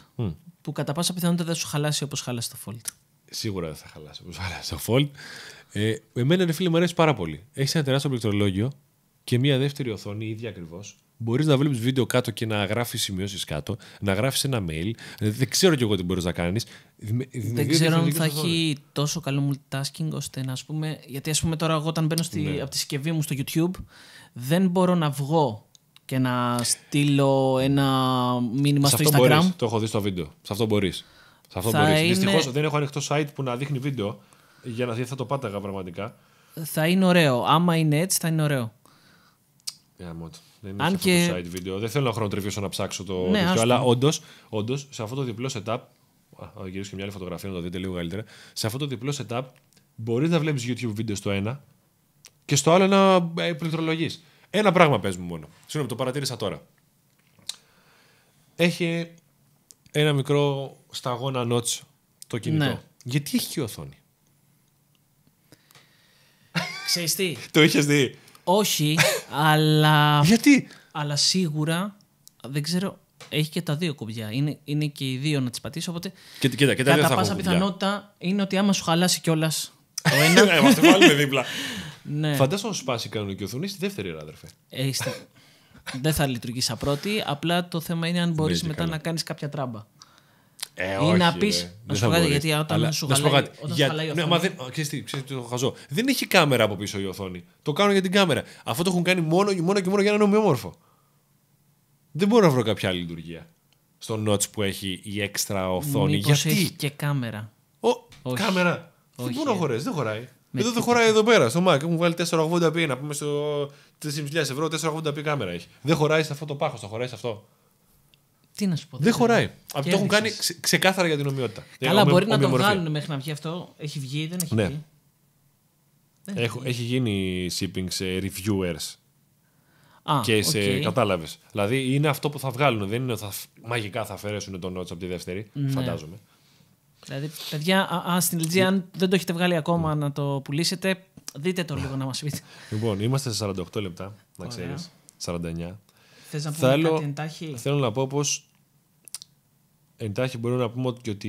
που κατά πάσα πιθανότητα δεν σου χαλάσει όπως χαλάσει το fold. Σίγουρα δεν θα χαλάσει όπως χαλάσει το fold. Ε, εμένα, ρε φίλε, μου αρέσει πάρα πολύ. Έχεις ένα τεράστιο πληκτρολόγιο και μία δεύτερη οθόνη, ίδια ακριβώς, Μπορείς να βλέπεις βίντεο κάτω και να γράφεις σημειώσεις κάτω, να γράφεις ένα mail. Δεν ξέρω κι εγώ τι μπορείς να κάνεις. Δεν ξέρω αν θα έχει τόσο καλό multitasking ώστε να ας πούμε. Γιατί ας πούμε τώρα, εγώ όταν μπαίνω στη, ναι. από τη συσκευή μου στο YouTube, δεν μπορώ να βγω και να στείλω ένα μήνυμα σε στο αυτό Instagram. Μπορείς. Το έχω δει στο βίντεο. Σε αυτό μπορείς. Είναι... Δυστυχώς δεν έχω ανοιχτό site που να δείχνει βίντεο για να δει, θα το πάταγα πραγματικά. Θα είναι ωραίο. Άμα είναι έτσι, θα είναι ωραίο. Yeah, ε, δεν Αν και... αυτό το side video. Δεν θέλω να χρονοτριβήσω να ψάξω το ναι, αλλά όντως όντως, σε αυτό το διπλό setup. Θα γυρίσω και μια άλλη φωτογραφία να το δείτε λίγο καλύτερα. Σε αυτό το διπλό setup μπορείς να βλέπεις YouTube βίντεο στο ένα και στο άλλο να ε, πληκτρολογείς. Ένα πράγμα μου μόνο. Συγγνώμη, το παρατήρησα τώρα. Έχει ένα μικρό σταγόνα notch το κινητό. Ναι. Γιατί έχει και οθόνη. Ξέρεις τι. το είχες δει. Όχι, αλλά. Αλλά σίγουρα δεν ξέρω. Έχει και τα δύο κουμπιά. Είναι, είναι και οι δύο να τις πατήσει. Οπότε. Και, και τα κατά πάσα πιθανότητα είναι ότι άμα σου χαλάσει κιόλας. Το ένα. ε, είμαστε βάλουμε δίπλα. ναι. Φαντάζομαι να σου πάσει κανονική οθονή στη δεύτερη, ώρα, αδερφέ. Ε, δεν θα λειτουργήσει απρώτη Απλά το θέμα είναι αν μπορείς μετά να κάνεις κάποια τράμπα. Ε, ή όχι, να πει. Να σου κάτι, γιατί όταν Αλλά, σου χαλάει, Όταν για... σου χαλάει η ναι, οθόνη. μα δεν, ξέρεις τι, ξέρεις τι, το χαζό. Δεν έχει κάμερα από πίσω η οθόνη. Το κάνω για την κάμερα. Αυτό το έχουν κάνει μόνο, μόνο και μόνο για έναν ομοιόμορφο. Δεν μπορώ να βρω κάποια άλλη λειτουργία στο notch που έχει η έξτρα οθόνη. Μήπως γιατί έχει και κάμερα. Ο, Κάμερα. Όχι. Δεν μπορεί να χωρέσει, δεν χωράει. εδώ δεν χωράει εδώ πέρα στο Mac. Έχουν βάλει 480p να πούμε στο 3.000 ευρώ, 480p κάμερα έχει. Δεν χωράει σε αυτό το πάχος, το χωράει σε αυτό. Τι Δεν δηλαδή, χωράει. Αυτό το έχουν κάνει ξεκάθαρα για την ομοιότητα. Καλά, δηλαδή, μπορεί να το βγάλουν μέχρι να βγει αυτό. Έχει βγει, ή δεν έχει ναι. βγει. Έχω, έχει γίνει shipping σε reviewers. Α, και σε okay. κατάλαβες. Δηλαδή είναι αυτό που θα βγάλουν. Δεν είναι ότι θα, μαγικά θα αφαιρέσουν τον Notch από τη δεύτερη. Ναι. Φαντάζομαι. Δηλαδή, παιδιά, α, στην LG, αν δεν το έχετε βγάλει ακόμα ναι. να το πουλήσετε, δείτε το λίγο να μας πείτε. Λοιπόν, είμαστε σε 48 λεπτά, να ξέρει. 49 θέλω, Θέλω να πω πως εντάχει μπορούμε να πούμε ότι, ότι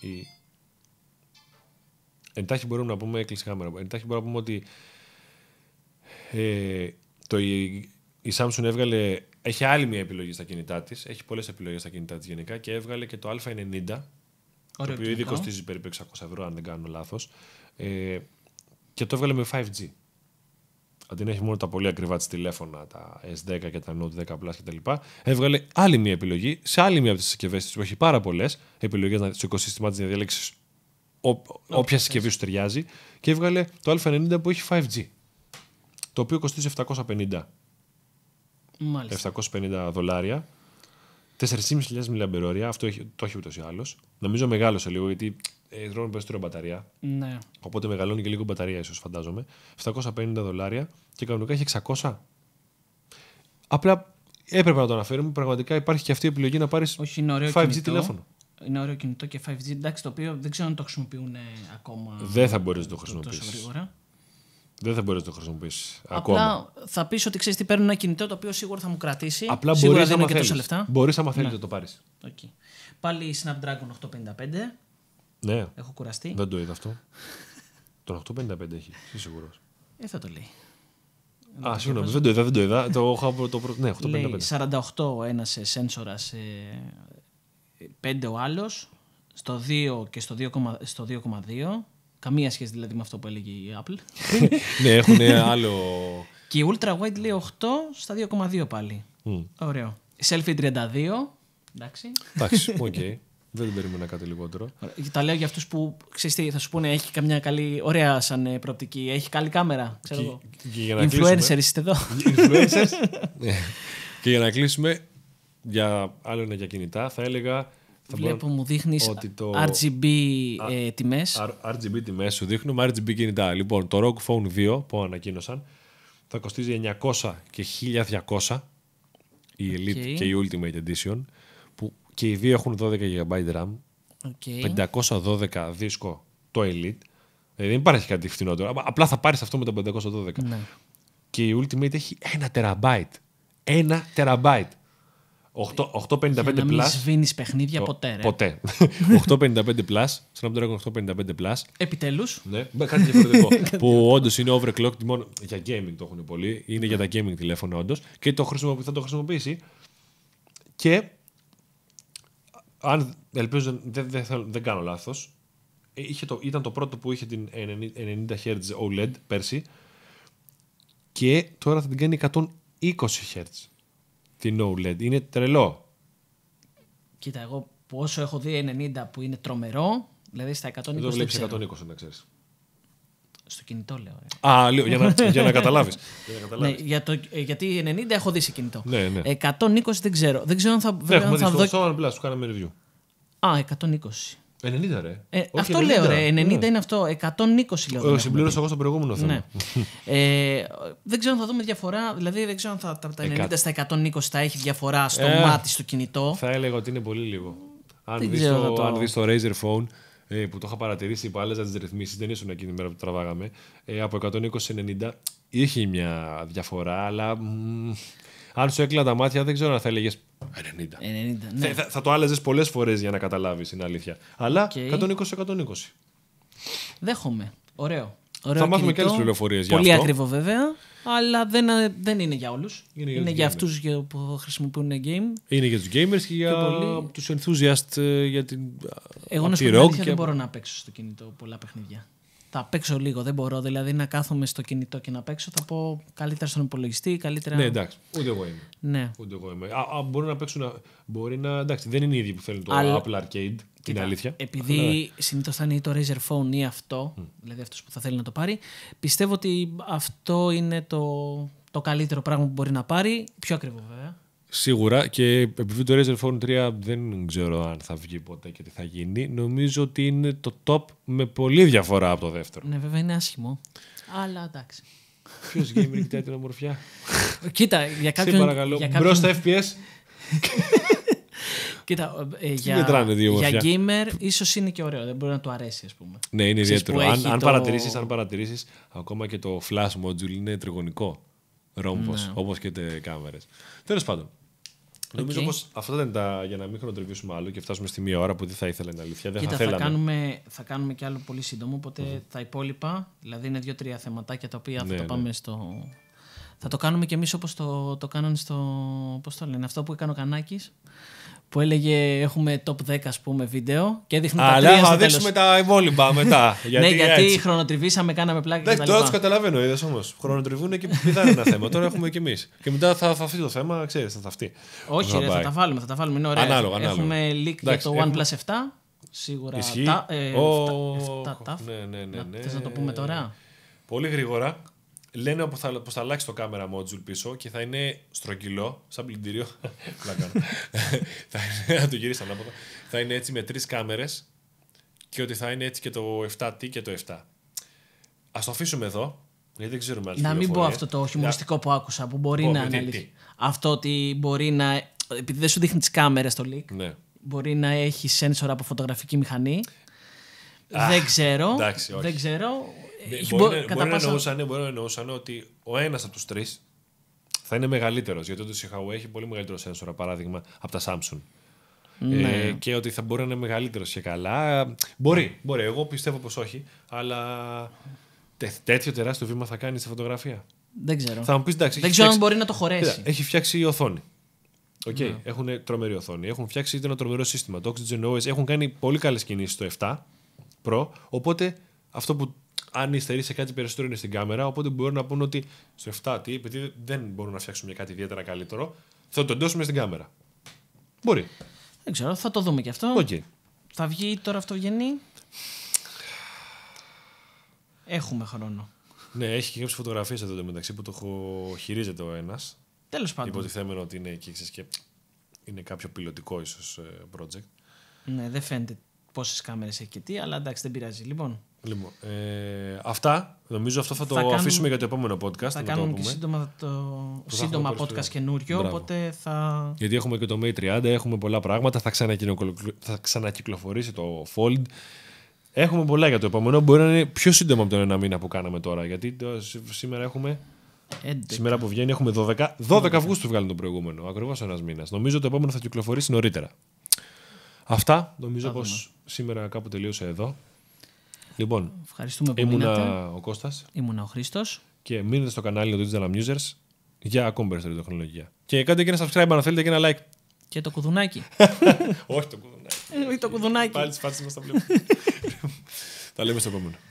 η... εντάχει μπορούμε να πούμε έκλεισε κάμερα. Εντάχει μπορούμε να πούμε ότι ε, το, η, η Samsung έβγαλε έχει άλλη μια επιλογή στα κινητά της. Έχει πολλές επιλογές στα κινητά της γενικά και έβγαλε και το Α90. το οποίο ήδη κοστίζει περίπου 600 ευρώ, αν δεν κάνω λάθος. Ε, και το έβγαλε με 5G αντί να έχει μόνο τα πολύ ακριβά της τηλέφωνα, τα S10 και τα Note 10 Plus κτλ., έβγαλε άλλη μια επιλογή σε άλλη μια από τις συσκευές της που έχει πάρα πολλές επιλογές στο οικοσύστημά της να διαλέξεις όποια συσκευή σου ταιριάζει και έβγαλε το Α90 που έχει 5G. Το οποίο κοστίζει 750. 750 δολάρια. 4.500 μιλιαμπερόρια. Αυτό το έχει ούτω ή άλλω. Νομίζω μεγάλωσε λίγο γιατί ε, δρώνει περισσότερο μπαταρία. Ναι. Οπότε μεγαλώνει και λίγο μπαταρία, ίσως φαντάζομαι. 750 δολάρια και κανονικά έχει 600. Απλά έπρεπε να το αναφέρουμε. Πραγματικά υπάρχει και αυτή η επιλογή να πάρεις 5G τηλέφωνο. Είναι ωραίο κινητό και 5G. Εντάξει, το οποίο δεν ξέρω αν το χρησιμοποιούν ε, ακόμα. Δεν θα μπορείς να το χρησιμοποιήσει. Δεν θα μπορείς να το χρησιμοποιήσεις. Ακόμα. θα πεις ότι ξέρεις τι παίρνει ένα κινητό το οποίο σίγουρα θα μου κρατήσει. Απλά μπορεί να λεφτά. Μπορείς να θέλεις ναι. να το πάρεις. Okay. Πάλι Snapdragon 855. Ναι. Έχω κουραστεί. Δεν το είδα αυτό. Τον 8.55 έχει, είσαι σίγουρος. Ε, θα το λέει. Α, συγγνώμη, δεν το είδα, δεν το είδα. το είχα το πρώτο. Ναι, 8.55. 48 ένα σένσορα, 5 ο ε, άλλος, στο 2 και στο 2,2. Καμία σχέση δηλαδή με αυτό που έλεγε η Apple. ναι, έχουν άλλο. και η Ultra Wide λέει 8 στα 2,2 πάλι. Mm. Ωραίο. Selfie 32. Εντάξει. Εντάξει, οκ. Okay. Δεν την περίμενα κάτι λιγότερο. Ε, τα λέω για αυτούς που ξέρεις τι, θα σου πούνε, έχει καμιά καλή, ωραία σαν ε, προοπτική. Έχει καλή κάμερα. Ξέρω και, για είστε εδώ. Influencers. Ναι. και για να κλείσουμε, για άλλο ένα για κινητά, θα έλεγα. Θα Βλέπω, μου δείχνεις το... RGB ε, τιμές. RGB τιμές σου δείχνουμε, RGB κινητά. Λοιπόν, το Rock Phone 2 που ανακοίνωσαν θα κοστίζει 900 και 1200 η Elite και η Ultimate Edition και οι δύο έχουν 12 GB RAM. Okay. 512 δίσκο το Elite. Δηλαδή δεν υπάρχει κάτι φθηνότερο. Απλά θα πάρεις αυτό με το 512. Ναι. Και η Ultimate έχει 1 TB. 1 TB. 855 Για να σβήνεις παιχνίδια ποτέ. Ποτέ. 855 Plus. Σαν να 855 Plus. Επιτέλους. Ναι, κάτι διαφορετικό. που όντως είναι overclocked μόνο για gaming το έχουν πολύ. Είναι για τα gaming τηλέφωνα όντως. Και το χρησιμο... θα το χρησιμοποιήσει. Και αν ελπίζω δεν, δεν, κάνω λάθος, ε, ήταν το πρώτο που είχε την 90 Hz OLED πέρσι και τώρα θα την κάνει 120 Hz την OLED. Είναι τρελό. Κοίτα, εγώ πόσο έχω δει 90 που είναι τρομερό, δηλαδή στα 120 Εδώ βλέπεις 120 να ξέρεις. Στο κινητό λέω. Ε. Α, λέω, για να, για να καταλάβεις. ναι, για ε, γιατί 90 έχω δει σε κινητό. Ναι, ναι. 120 δεν ξέρω. Δεν ξέρω αν θα. Ναι, έχουμε θα δει στο δω... Plus, κάναμε review. Α, 120. 90 ρε. Ε, Όχι, αυτό 90. λέω ρε. 90 ναι. είναι αυτό. 120 λέω. Δηλαδή. Ε, συμπλήρωσα εγώ στο προηγούμενο θέμα. Ναι. ε, δεν ξέρω αν θα δούμε διαφορά. Δηλαδή δεν ξέρω αν θα, τα, 90 στα 120 θα έχει διαφορά στο ε, μάτι στο κινητό. Θα έλεγα ότι είναι πολύ λίγο. Αν δει το, το... Razer Phone ε, που το είχα παρατηρήσει που άλλαζα τις ρυθμίσεις, δεν ήσουν εκείνη η μέρα που τραβάγαμε, ε, από 120-90 είχε μια διαφορά, αλλά αν σου έκλεινα τα μάτια δεν ξέρω αν θα έλεγες 90. Ναι. θα, το άλλαζες πολλές φορές για να καταλάβεις την αλήθεια. Αλλά 120 120-120. Δέχομαι. Ωραίο. Ωραίο θα μάθουμε και άλλες πληροφορίε για αυτό. Πολύ ακριβό βέβαια. Αλλά δεν, είναι για όλους. Είναι, για, για αυτούς που χρησιμοποιούν game. Είναι για τους gamers και για πολύ... τους enthusiast ε, για την. Ε, εγώ να σου πω δεν μπορώ να παίξω στο κινητό πολλά παιχνίδια. Θα παίξω λίγο, δεν μπορώ. Δηλαδή να κάθομαι στο κινητό και να παίξω. Θα πω καλύτερα στον υπολογιστή, καλύτερα. Ναι, εντάξει. Ούτε εγώ είμαι. Ναι. Ούτε μπορεί να παίξουν. Μπορεί να... Εντάξει, δεν είναι οι ίδιοι που θέλουν το Apple Arcade. Κοίτα, είναι αλήθεια. Επειδή συνήθως θα είναι ή το Razer Phone ή αυτό, mm. δηλαδή αυτός που θα θέλει να το πάρει, πιστεύω ότι αυτό είναι το, το καλύτερο πράγμα που μπορεί να πάρει. Πιο ακριβό βέβαια. Σίγουρα και επειδή το Razer Phone 3 δεν ξέρω αν θα βγει ποτέ και τι θα γίνει, νομίζω ότι είναι το top με πολλή διαφορά από το δεύτερο. Ναι, βέβαια είναι άσχημο. Αλλά εντάξει. Ποιος γκέιμερ κοιτάει την ομορφιά. Κοίτα, για κάποιον. Σε παρακαλώ, μπρος στα FPS. Κοίτα, ε, ε, για, gamer ίσως είναι και ωραίο, δεν μπορεί να του αρέσει, ας πούμε. Ναι, είναι ιδιαίτερο. Αν, αν το... παρατηρήσεις, αν παρατηρήσεις, ακόμα και το flash module είναι τριγωνικό Ρόμπο, ναι. όπως και οι κάμερες. Τέλος πάντων. Okay. Νομίζω πως αυτά ήταν τα. για να μην χρονοτριβήσουμε άλλο και φτάσουμε στη μία ώρα που δεν θα ήθελα να αλήθεια. Δεν Κοίτα, θα, θα κάνουμε, θα κάνουμε και άλλο πολύ σύντομο. Οπότε mm-hmm. τα υπόλοιπα, δηλαδή είναι δύο-τρία θεματάκια τα οποία ναι, θα τα ναι. πάμε στο. Θα το κάνουμε κι εμείς όπως το, το κάνανε στο. Πώς το λένε, αυτό που έκανε ο Κανάκης που έλεγε έχουμε top 10 ας πούμε βίντεο και έδειχνε τα τρία στο Αλλά θα δείξουμε τα εμβόλυμα μετά. Ναι, γιατί, ναι, γιατί έτσι. χρονοτριβήσαμε, κάναμε πλάκα και τα λοιπά. Τώρα τους καταλαβαίνω, είδες όμως. Χρονοτριβούν και πηδάνε ένα θέμα. Τώρα έχουμε και εμείς. Και μετά θα φαφτεί το θέμα, ξέρεις, θα θαυτεί. Όχι θα ρε, θα τα βάλουμε, θα τα βάλουμε. Είναι ωραία. Ανάλογα, ανάλογα. Έχουμε leak για το OnePlus 7. Σίγουρα. Ισχύει. Τα, ε, oh, 7, 7, ναι, ναι, ναι, ναι. Θες να το πούμε τώρα. Πολύ γρήγορα λένε πως θα, πως αλλάξει το κάμερα module πίσω και θα είναι στρογγυλό, σαν πλυντήριο. θα είναι, να το γυρίσει ανάποδα. Θα είναι έτσι με τρεις κάμερες και ότι θα είναι έτσι και το 7T και το 7. Ας το αφήσουμε εδώ. Γιατί δεν ξέρουμε Να μην πω αυτό το χιουμοριστικό που άκουσα που μπορεί να αναλύσει. Αυτό ότι μπορεί να. Επειδή δεν σου δείχνει τις κάμερες το leak. Ναι. Μπορεί να έχει sensor από φωτογραφική μηχανή. δεν ξέρω. Δεν ξέρω. Ε, μπορεί, να, εννοούσαν, ναι, μπορεί να εννοούσαν ότι ο ένας από τους τρεις θα είναι μεγαλύτερος. Γιατί ο η Huawei έχει πολύ μεγαλύτερο σένσορα παράδειγμα από τα Samsung. Ε, ναι. και ότι θα μπορεί να είναι μεγαλύτερος και καλά. Μπορεί, μπορεί. Εγώ πιστεύω πως όχι, αλλά τέτοιο τεράστιο βήμα θα κάνει στη φωτογραφία. Δεν ξέρω. Θα μου πεις, εντάξει, Δεν ξέρω αν μπορεί να το χωρέσει. έχει φτιάξει η οθόνη. okay. Ναι. έχουν τρομερή οθόνη. Έχουν φτιάξει ένα τρομερό σύστημα. Το Oxygen OS έχουν κάνει πολύ καλές κινήσεις το 7 Pro. Οπότε αυτό που αν υστερεί σε κάτι περισσότερο είναι στην κάμερα. Οπότε μπορούν να πούνε ότι στο 7 τι, επειδή δεν μπορούν να φτιάξουμε κάτι ιδιαίτερα καλύτερο, θα το εντώσουμε στην κάμερα. Μπορεί. Δεν ξέρω, θα το δούμε κι αυτό. Okay. Θα βγει τώρα αυτό Έχουμε χρόνο. Ναι, έχει και κάποιες φωτογραφίες εδώ το μεταξύ που το χειρίζεται ο ένας. Τέλος πάντων. Υποτιθέμενο ότι είναι και, και είναι κάποιο πιλωτικό ίσως ε, project. Ναι, δεν φαίνεται πόσες κάμερες έχει και τι, αλλά εντάξει δεν πειράζει. Λοιπόν, Λοιπόν, ε, αυτά. Νομίζω αυτό θα, θα το αφήσουμε για το επόμενο podcast. Θα κάνουμε και σύντομα, το, podcast καινούριο. Οπότε θα... Γιατί έχουμε και το May 30, έχουμε πολλά πράγματα. Θα, θα ξανακυκλοφορήσει το Fold. Έχουμε πολλά για το επόμενο. Μπορεί να είναι πιο σύντομα από τον ένα μήνα που κάναμε τώρα. Γιατί σήμερα έχουμε. Σήμερα που βγαίνει έχουμε 12. 12, 12. Αυγούστου βγάλουν το προηγούμενο. Ακριβώς ένας μήνας. Νομίζω το επόμενο θα κυκλοφορήσει νωρίτερα. Αυτά. Νομίζω πω σήμερα κάπου τελείωσε εδώ. Λοιπόν, Ευχαριστούμε ήμουνα ο Κώστας. Ήμουνα ο Χρήστος. Και μείνετε στο κανάλι του Digital Amusers για ακόμη περισσότερη τεχνολογία. Και κάντε και ένα subscribe αν θέλετε και ένα like. Και το κουδουνάκι. Όχι το κουδουνάκι. Ε, το κουδουνάκι. Πάλι σπάτσες μας τα βλέπουμε. Τα λέμε στο επόμενο.